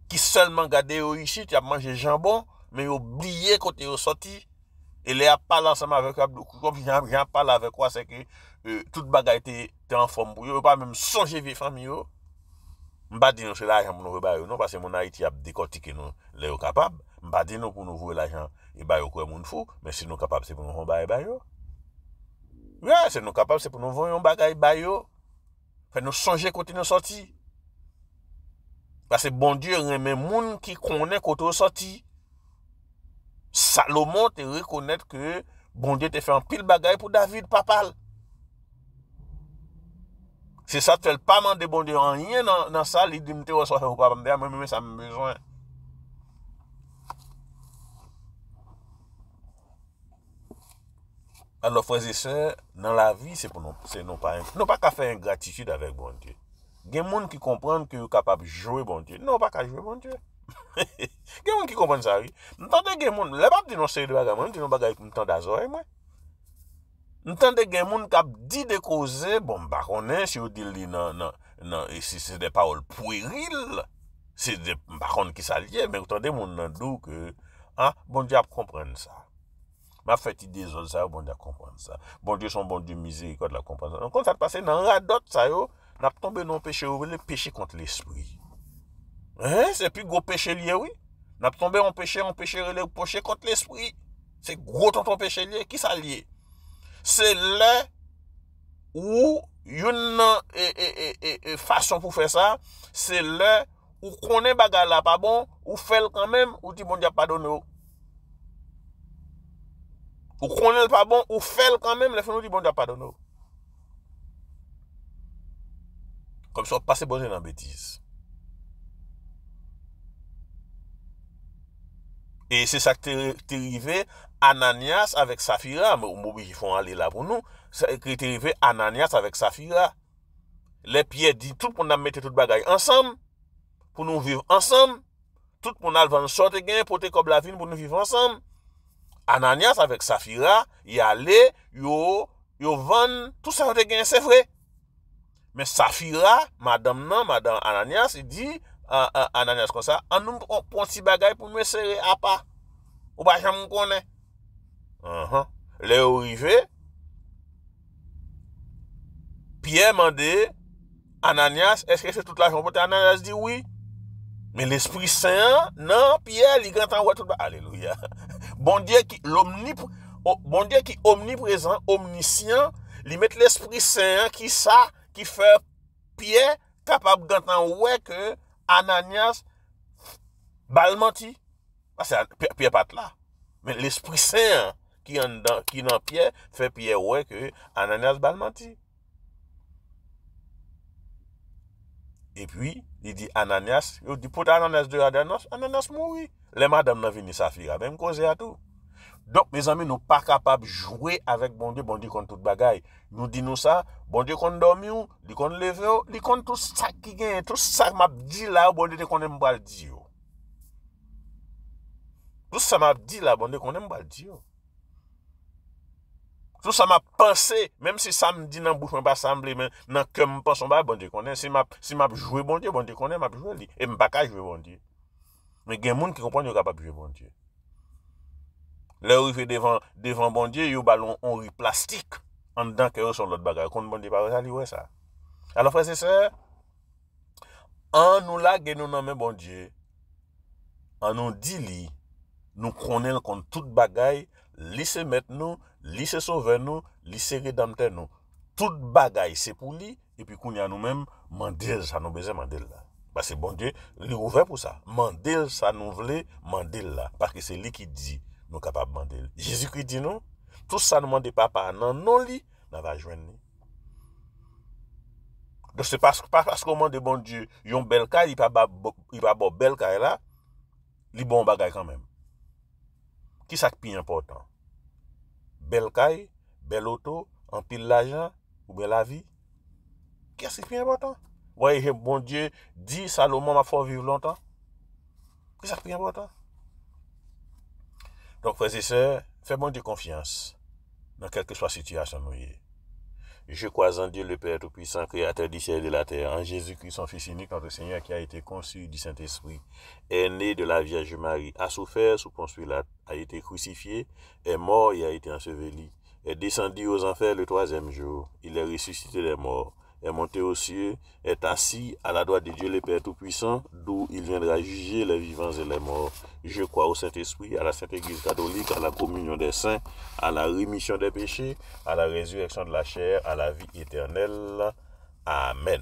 Ki selman gade yo isit, yon manje jambon, me yo blye kote yo soti. E le ap pale ansanman avekwa, koum jen pale avekwa, seke, e, tout bagay te enfonm pou yo, yon pa men sonje vifan mi yo. Mba di nou se la ajan moun oube bayo nou, non, pase moun Haiti ap dekoti ke nou le yo kapab. Mba di nou pou nou vwe la ajan, yon e bayo kwen moun fou, men si nou kapab se moun yon e bayo bayo. Ya, se nou kapab, se pou nou voyon bagay bayo. Fè nou sonje kote nou soti. Fè se bondye reme moun ki konen kote ou soti. Salomon te rekonet ke bondye te fè an pil bagay pou David papal. Se sa te fè l'paman de bondye, an yè nan sa, li dimte ou sa fè ou papal. Mè, mè, mè, sa mè mèjouen. al ofreze se, nan la vi, se non pa ka fe yon gratitude avek bon die. Gen moun ki komprende ki yo kapab jowe bon die, non pa ka jowe bon die. (laughs) Gen moun ki komprende sa vi. Le pap di nou se yon dewa gen moun, di nou pa ga yon tan da zoe mwen. Nan tan de gen moun kap di dekoze, bon, bakonè, si yo di li nan, nan, e se de paol pueril, se de bakonè ki sa liye, men tan de moun nan dou ke, ah, bon di ap komprende sa. Ma feti de zon sa yo, bon di a kompran sa. Bon di son, bon di mizi, kon la kompran sa. Kon sa te pase nan radot sa yo, nap tombe nan peche ou, peche kont l'esprit. Eh, se pi go peche liye ou. Nap tombe nan peche, nan peche ou, peche kont l'esprit. Se go ton ton peche liye, ki sa liye. Se le ou yon nan e fasyon pou fe sa, se le ou konen bagala pa bon, ou fel kan men, ou ti bon di a padone ou. Ou konèl pa bon, ou fèl kanmèm, lè fè nou di bon dja padon nou. Kom so, pasè bozè nan bètiz. E se sa te rive Ananias avèk Safira, mè ou mou bi jifon alè la pou nou, se e kri te rive Ananias avèk Safira, lè piè di tout pou nan mette tout bagay ansam, pou nou viv ansam, tout pou nan alvan chote gen, pou te kob la vin pou nou viv ansam, Ananyas avek Safira, yale, yo, yo van, tout sa vante gen, se vre. Men Safira, madame nan, madame Ananyas, di, Ananyas kon sa, anoum pon si bagay pou mwen sere, hapa. Ou ba chan moun konen. Uh-huh. Le yo rive, piye mande, Ananyas, eske se tout la jomote, Ananyas di, oui. Men l'esprit saint, nan, piye, li gantan wote, tout ba, aleluya. Bon diè ki omniprezen, omnisyen, li met l'esprit sèyen ki sa ki fè pye kapab gantan wè ke ananyas balmanti. Pye pat la. Men l'esprit sèyen ki nan pye fè pye wè ke ananyas balmanti. E pwi... Ni di ananyas, yo di pout ananyas dwe yade ananyas, ananyas mou yi. Le madame nan vini sa friga, menm kouze atou. Dok, me zami nou pa kapab jwe avèk bondi, bondi kon tout bagay. Nou di nou sa, bondi kon dom yon, li kon leve yon, li kon tout sak ki gen, tout sak mabdi la, bondi kon mbaldi yon. Tout sak mabdi la, bondi kon mbaldi yon. Sou sa ma panse, menm si samdi nan bouchman pa samble men, nan kem pan son ba, bondye konen, si ma jouwe bondye, bondye konen, ma jouwe li, e m baka jouwe bondye. Men gen moun ki kompon, yo ka pa jouwe bondye. Le ou yi fe devan bondye, yo balon ou yi plastik, an dan kere son lot bagay, kon bondye pa ou sa li ouwe sa. An nou la gen nou nanmen bondye, an nou di li, nou konen kon tout bagay, Li se met nou, li se sove nou, li se redamte nou. Tout bagay se pou li, epi kounya nou men, mandel sa nou beze mandel la. Bas se bon die, li ouve pou sa. Mandel sa nou vle, mandel la. Parke se li ki di nou kapab mandel. Jezi ki di nou, tout sa nou mande papa nan non li, nan va jwen nou. De se paskou mande bon die, yon bel kaj, yon bel kaj e la, li bon bagay kan men. qui est plus important Belle caille, belle auto, Un pile l'argent ou belle la vie Qu'est-ce qui est plus important Voyez, ouais, bon Dieu, dit Salomon, ma foi, vivre longtemps. Qu'est-ce qui est important Donc, frères et sœurs, fais bon Dieu confiance dans quelque soit la situation. Je crois en Dieu le Père Tout-Puissant, Créateur du ciel et de la terre, en Jésus-Christ, son Fils unique, notre Seigneur, qui a été conçu du Saint-Esprit, est né de la Vierge Marie, a souffert sous ponce a été crucifié, est mort et a été enseveli, est descendu aux enfers le troisième jour, il est ressuscité des morts est monté aux cieux, est assis à la droite de Dieu le Père Tout-Puissant, d'où il viendra juger les vivants et les morts. Je crois au Saint-Esprit, à la Sainte Église catholique, à la communion des saints, à la rémission des péchés, à la résurrection de la chair, à la vie éternelle. Amen.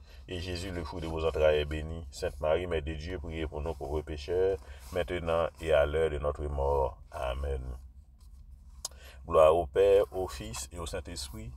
Et Jésus, le fruit de vos entrailles, est béni. Sainte Marie, Mère de Dieu, priez pour nos pauvres pécheurs, maintenant et à l'heure de notre mort. Amen. Gloire au Père, au Fils et au Saint-Esprit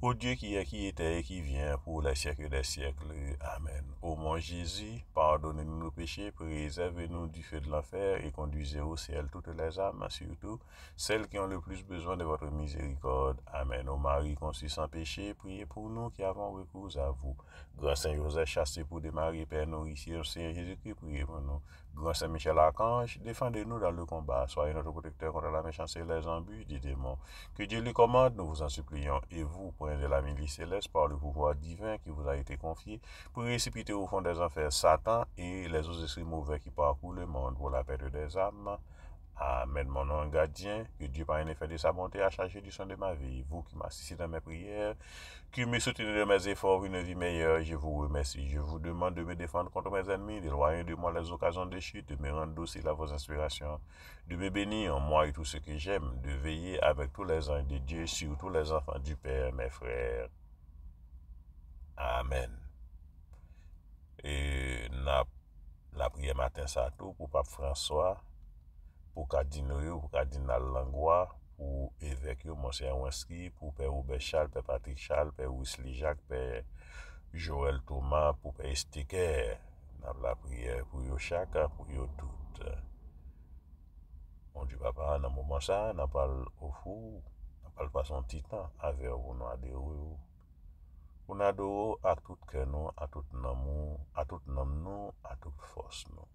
au Dieu qui est, qui était et qui vient pour les siècles des siècles. Amen. Ô mon Jésus, pardonnez-nous nos péchés, préservez-nous du feu de l'enfer et conduisez au ciel toutes les âmes, surtout celles qui ont le plus besoin de votre miséricorde. Amen. Ô Marie conçue sans péché, priez pour nous qui avons recours à vous. Grâce à Saint Joseph, chassé pour des maris, Père nourricier, Seigneur Jésus-Christ, priez pour nous. Grand Saint-Michel Archange, défendez-nous dans le combat. Soyez notre protecteur contre la méchanceté, les embûches des démons. Que Dieu lui commande, nous vous en supplions. Et vous, prenez de la milice céleste, par le pouvoir divin qui vous a été confié, pour récipiter au fond des enfers Satan et les autres esprits mauvais qui parcourent le monde pour la perte des âmes. Amen, mon nom gardien, que Dieu par un effet de sa bonté a chargé du son de ma vie. Vous qui m'assistez dans mes prières, qui me soutenez dans mes efforts, une vie meilleure, je vous remercie. Je vous demande de me défendre contre mes ennemis, de loyer de moi les occasions de chute, de me rendre docile à vos inspirations, de me bénir, en moi et tout ce que j'aime, de veiller avec tous les anges de Dieu sur tous les enfants du Père, mes frères. Amen. Et la, prière matin, ça tout pour Pape François. pou ka din nou yo, pou ka din nan langwa, pou evèk yo, monsen yon wenski, pou pe Oubechal, pe Patrick Chal, pe Wesley Jacques, pe Joël Thomas, pou pe Estique, nan la priè pou yo chaka, pou yo tout. Moun di papa nan moun monsan, nan pal ou fou, nan pal pasan titan, ave yo voun nou aderou yo. Pou nan dou yo, ak tout ken nou, ak tout nam nou, ak tout fos nou.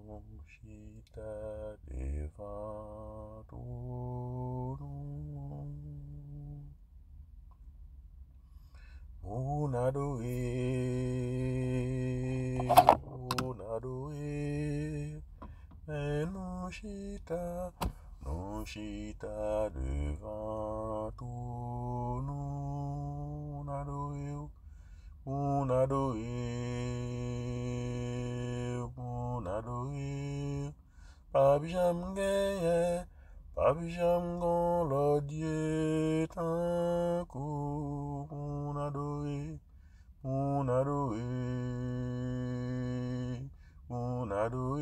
Samshita Devaruru Munadue Munadue Menushita Nushita Devatunu Munadue adorer. Papi jam genye, papi jam gon lo die moun adore, moun adore, moun adore.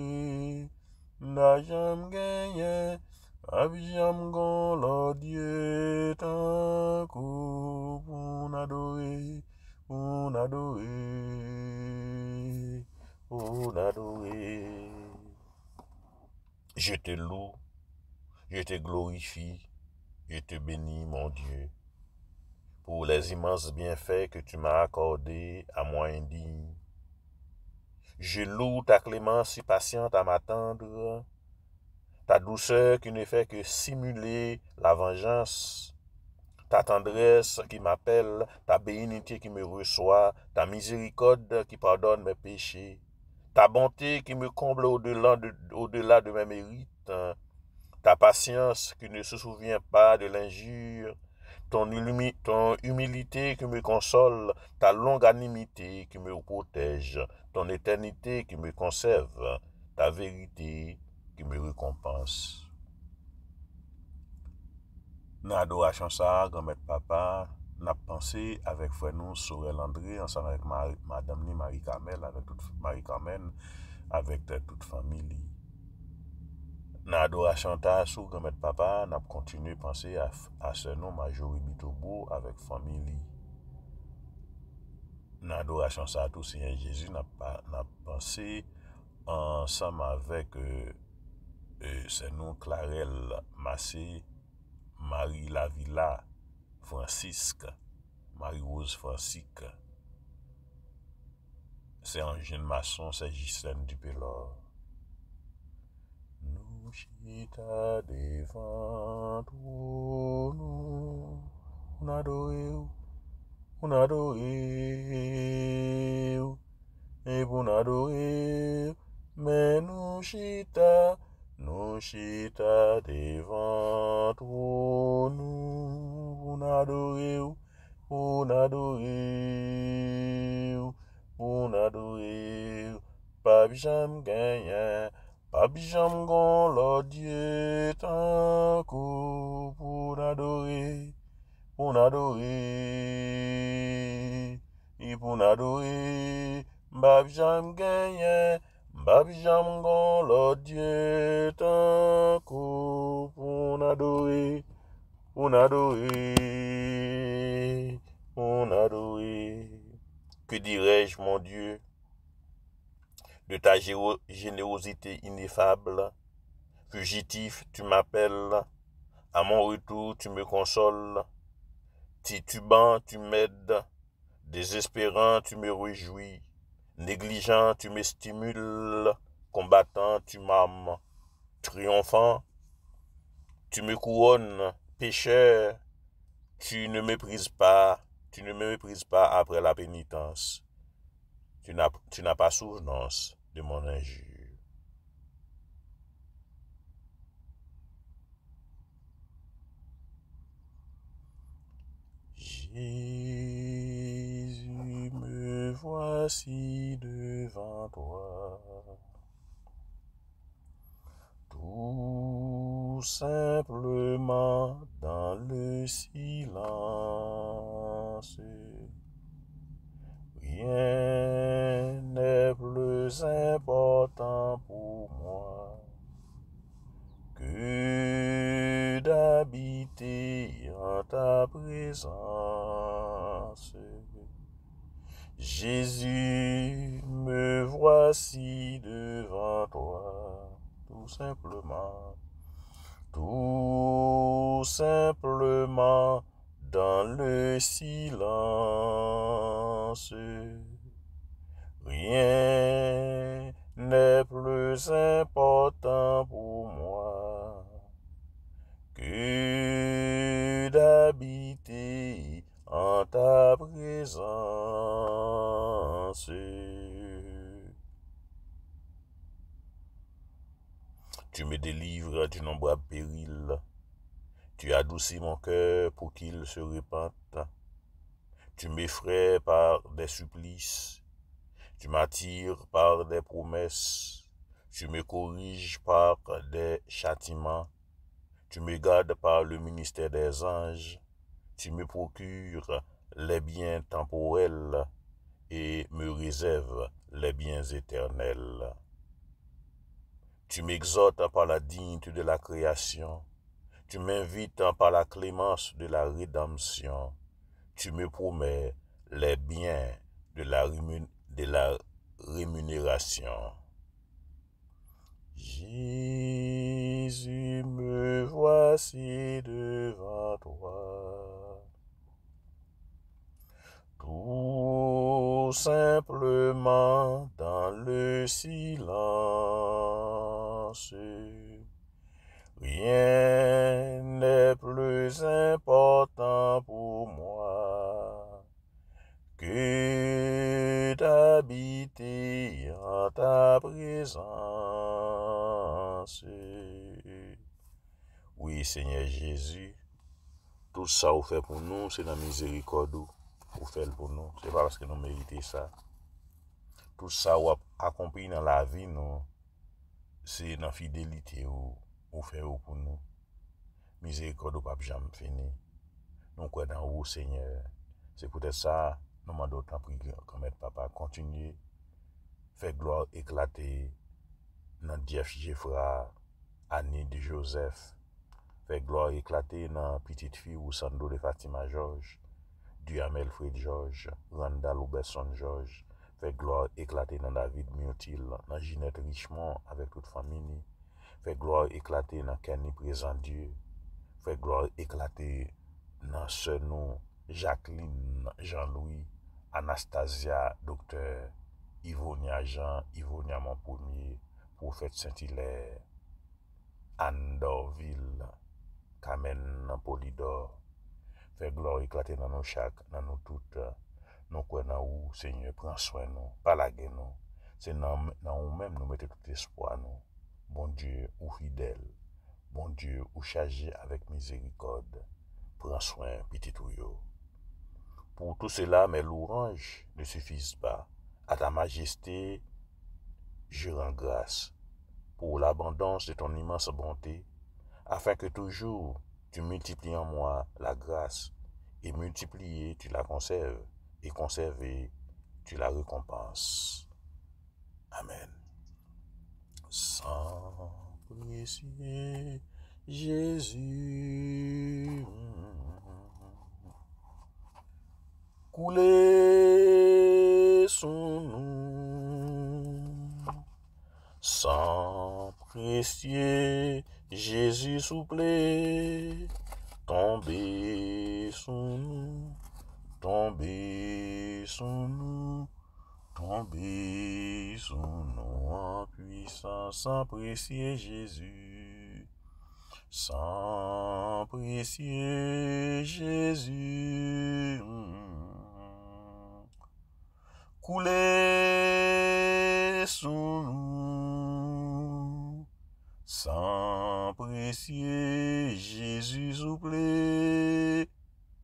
genye, gon moun adore, moun adore. pour Je te loue, je te glorifie, je te bénis, mon Dieu, pour les immenses bienfaits que tu m'as accordés à moi indigne. Je loue ta clémence si patiente à m'attendre, ta douceur qui ne fait que simuler la vengeance, ta tendresse qui m'appelle, ta bénignité qui me reçoit, ta miséricorde qui pardonne mes péchés, ta bante ki me komble ou de la de me merite, ta pasyans ki ne sou souvien pa de l'injure, ton humilite ki me konsole, ta longanimite ki me protège, ton eternite ki me konseve, ta verite ki me rekompense. Nado a chansa gome papa, nap panse avèk fwen nou Sorel André ansan avèk Madame ni Marie Carmel avèk tout, Marie Carmel avèk tè tout famili. Nan adorasyan ta sou kèmèd papa, nap kontinu panse avèk se nou Majori Mito Bo avèk famili. Nan adorasyan sa tou siyen Jezu, nap panse ansan avèk euh, euh, se nou Clarel Massé Marie Lavila Francisca, Marie-Rose Francisca. Se an jen mason se jisen di belor. Nou chita devan tonou. Pou nan doye ou, pou nan doye ou, e pou nan doye ou, men nou chita, Nou chita devan tronou. Pou nadouye ou, pou nadouye ou, pou nadouye ou. Babi jam genye, babi jam gon lodiye tankou. Pou nadouye, pou nadouye, pou nadouye, babi jam genye. Babijam gon on adore, on adore, on Que dirais-je, mon Dieu, de ta générosité ineffable? Fugitif, tu m'appelles, à mon retour, tu me consoles. Titubant, tu m'aides, désespérant, tu me réjouis. Négligent, tu me stimules. Combattant, tu m'armes. Triomphant, tu me couronnes. Pécheur, tu ne méprises pas. Tu ne me méprises pas après la pénitence. Tu n'as pas souvenance de mon injure. Jésus, me voici devant toi. Tout simplement dans le silence. Rien n'est plus important pour moi que d'habiter en ta présence. Jésus, me voici devant toi, tout simplement, tout simplement dans le silence. Rien n'est plus important pour moi que ta présence. Tu me délivres du nombre Tu adoucis mon cœur pour qu'il se repente. Tu m'effraies par des supplices. Tu m'attires par des promesses. Tu me corriges par des châtiments. Tu me gardes par le ministère des anges. Tu me procures les biens temporels et me réserve les biens éternels. Tu m'exhortes par la dignité de la création, tu m'invites par la clémence de la rédemption, tu me promets les biens de la, de la rémunération. Jésus, me voici devant toi. Tout simplement dans le silence. Rien n'est plus important pour moi que d'habiter en ta présence. Oui, Seigneur Jésus, tout ça vous fait pour nous, c'est la miséricorde. Ou fèl pou nou. Se pa raskè nou merite sa. Tout sa wap akompi nan la vi nou. Se nan fidelite ou. Ou fèl ou pou nou. Mize rekod ou pap jam fèni. Nou kwen nan ou seigne. Se pwete sa. Nou mandotan pou yon komet papa kontinye. Fè glòre eklate. Nan Diev Jifra. Ani di Josef. Fè glòre eklate nan piti ti fi ou sando de Fatima George. Duyame Elfred George, Randall Oberson George, Fè glòre eklate nan David Myotil, nan Ginette Richemont, Fè glòre eklate nan Kenny Prezant Dieu, Fè glòre eklate nan Sernou, Jacqueline, Jean-Louis, Anastasia, Dokter, Yvonia Jean, Yvonia Mampouni, Profet Saint-Hilaire, Andorville, Kamen Napolidor, Fais gloire éclater dans nos chaque dans nous toutes. Euh, nous croyons où, Seigneur, prends soin nous, pas la nous. C'est dans nous-mêmes nous mettons tout espoir nous. Bon Dieu, ou fidèle. Bon Dieu, ou chargé avec miséricorde. Prends soin, petit yo. Pour tout cela, mes louanges ne suffisent pas. À ta majesté, je rends grâce pour l'abondance de ton immense bonté, afin que toujours tu multiplies en moi la grâce, et multiplié, tu la conserves, et conservée, tu la récompenses. Amen. Sans précieux Jésus, couler son nom, sans précieux Jésus souple, tombez sur nous, tombez sur nous, tombez sur nous en puissance, sans précieux Jésus, sans précier Jésus. Coulez sur nous, sans Prensye Jezu souple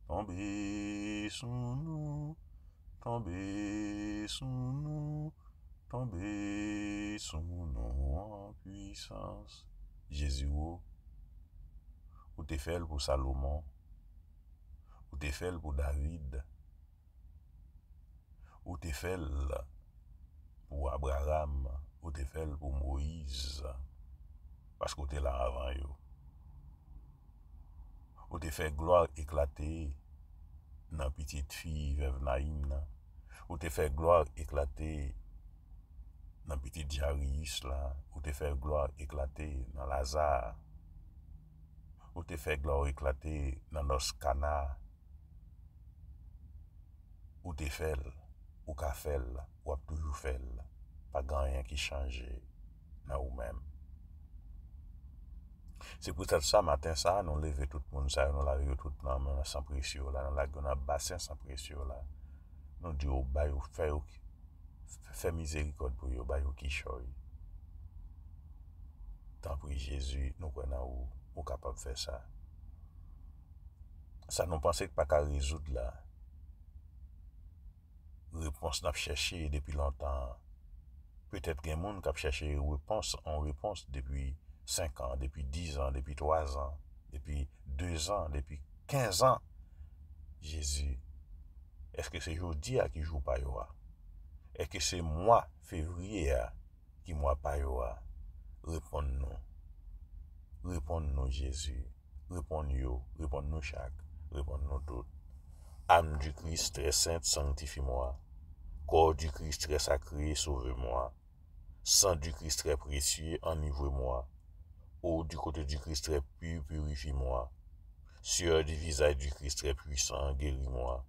Tombe sou nou Tombe sou nou Tombe sou nou En puissance Jezu Ou oh, te fel pou Salomon Ou te fel pou David Ou te fel pou Abraham Ou te fel pou Moise Asko ou te la avan yo. Ou te fè gloar eklate nan pitit fi vev na im nan. Ou te fè gloar eklate nan pitit diaris la. Ou te fè gloar eklate nan lazar. Ou te fè gloar eklate nan nos kana. Ou te fèl, ou ka fèl, ou ap toujou fèl. Pa ganyan ki chanje nan ou menm. Se pou tel sa maten sa, nou leve tout moun sa, nou la re yo tout nanmen san presyo la, nou la gwenan basen san presyo la. Nou di yo bayo fè yo, fè mizerikot pou yo bayo ki choy. Tanpou yi Jezu nou kwenan ou, ou kapap fè sa. Sa nou pansek pa ka rezoud la. Repons nan fè chèche depi lantan. Pe tèt gen moun kap chèche repons, an repons depi. 5 ans, depuis 10 ans, depuis 3 ans, depuis 2 ans, depuis 15 ans, Jésus, est-ce que c'est à qui joue pas Est-ce que c'est moi, février qui moi pas Réponds-nous. Réponds-nous Jésus. Réponds-nous, réponds-nous chaque, réponds-nous tout. Âme du Christ très sainte, sanctifie-moi. Corps du Christ très sacré, sauve-moi. Sang du Christ très précieux, enivre-moi. Ô oh, du côté du Christ très pur, purifie-moi. Sœur du visage du Christ très puissant, guéris-moi.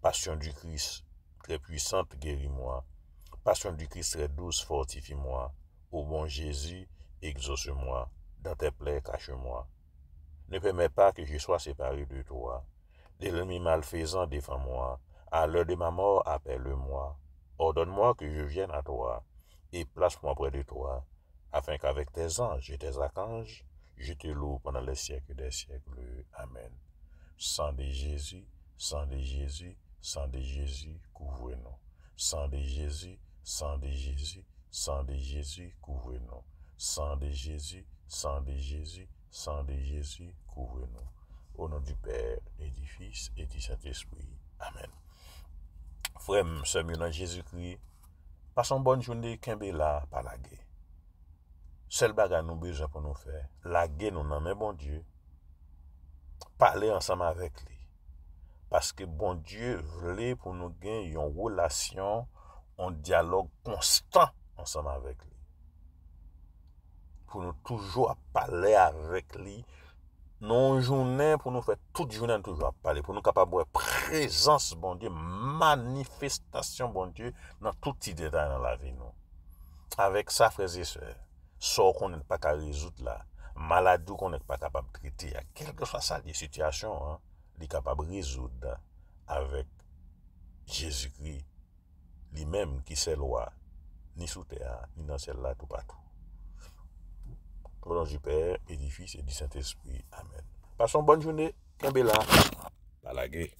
Passion du Christ très puissante, guéris-moi. Passion du Christ très douce, fortifie-moi. Ô bon Jésus, exauce-moi. Dans tes plaies, cache-moi. Ne permets pas que je sois séparé de toi. L'ennemi malfaisant, défends-moi. À l'heure de ma mort, appelle-moi. Ordonne-moi que je vienne à toi et place-moi près de toi afin qu'avec tes anges et tes archanges, je te loue pendant les siècles des siècles. Amen. Sang de Jésus, sang de Jésus, sang de Jésus, couvrez-nous. Sang de Jésus, sang de Jésus, sang de Jésus, couvrez-nous. Sang de Jésus, sang de Jésus, sang de Jésus, couvrez-nous. Au nom du Père et du Fils et du Saint-Esprit. Amen. Frère M. Jésus-Christ, passons bonne journée, qu'un la Sel baga nou beja pou nou fè, la gen nou nanme bon die, pale ansama avèk li. Paske bon die vle pou nou gen yon relasyon, yon dialog konstant ansama avèk li. Pou nou toujou ap pale avèk li, nou jounen pou nou fè, tout jounen toujou ap pale, pou nou kapabwe prezans bon die, pou nou fè manifestation bon die, nan tout ti detay nan la vi nou. Avèk sa frezi sè, Sò konen pa ka rezout la. Maladou konen pa kapab triti. Y a kelke sò sa li sityasyon. Li kapab rezout la. Avèk. Jezikri. Li mèm ki se lo a. Ni sou te a. Ni nan se la tou patou. Kwa donjou pe, edi fise, edi sante espri. Amen. Pason bon jouni. Kembe la. Balage.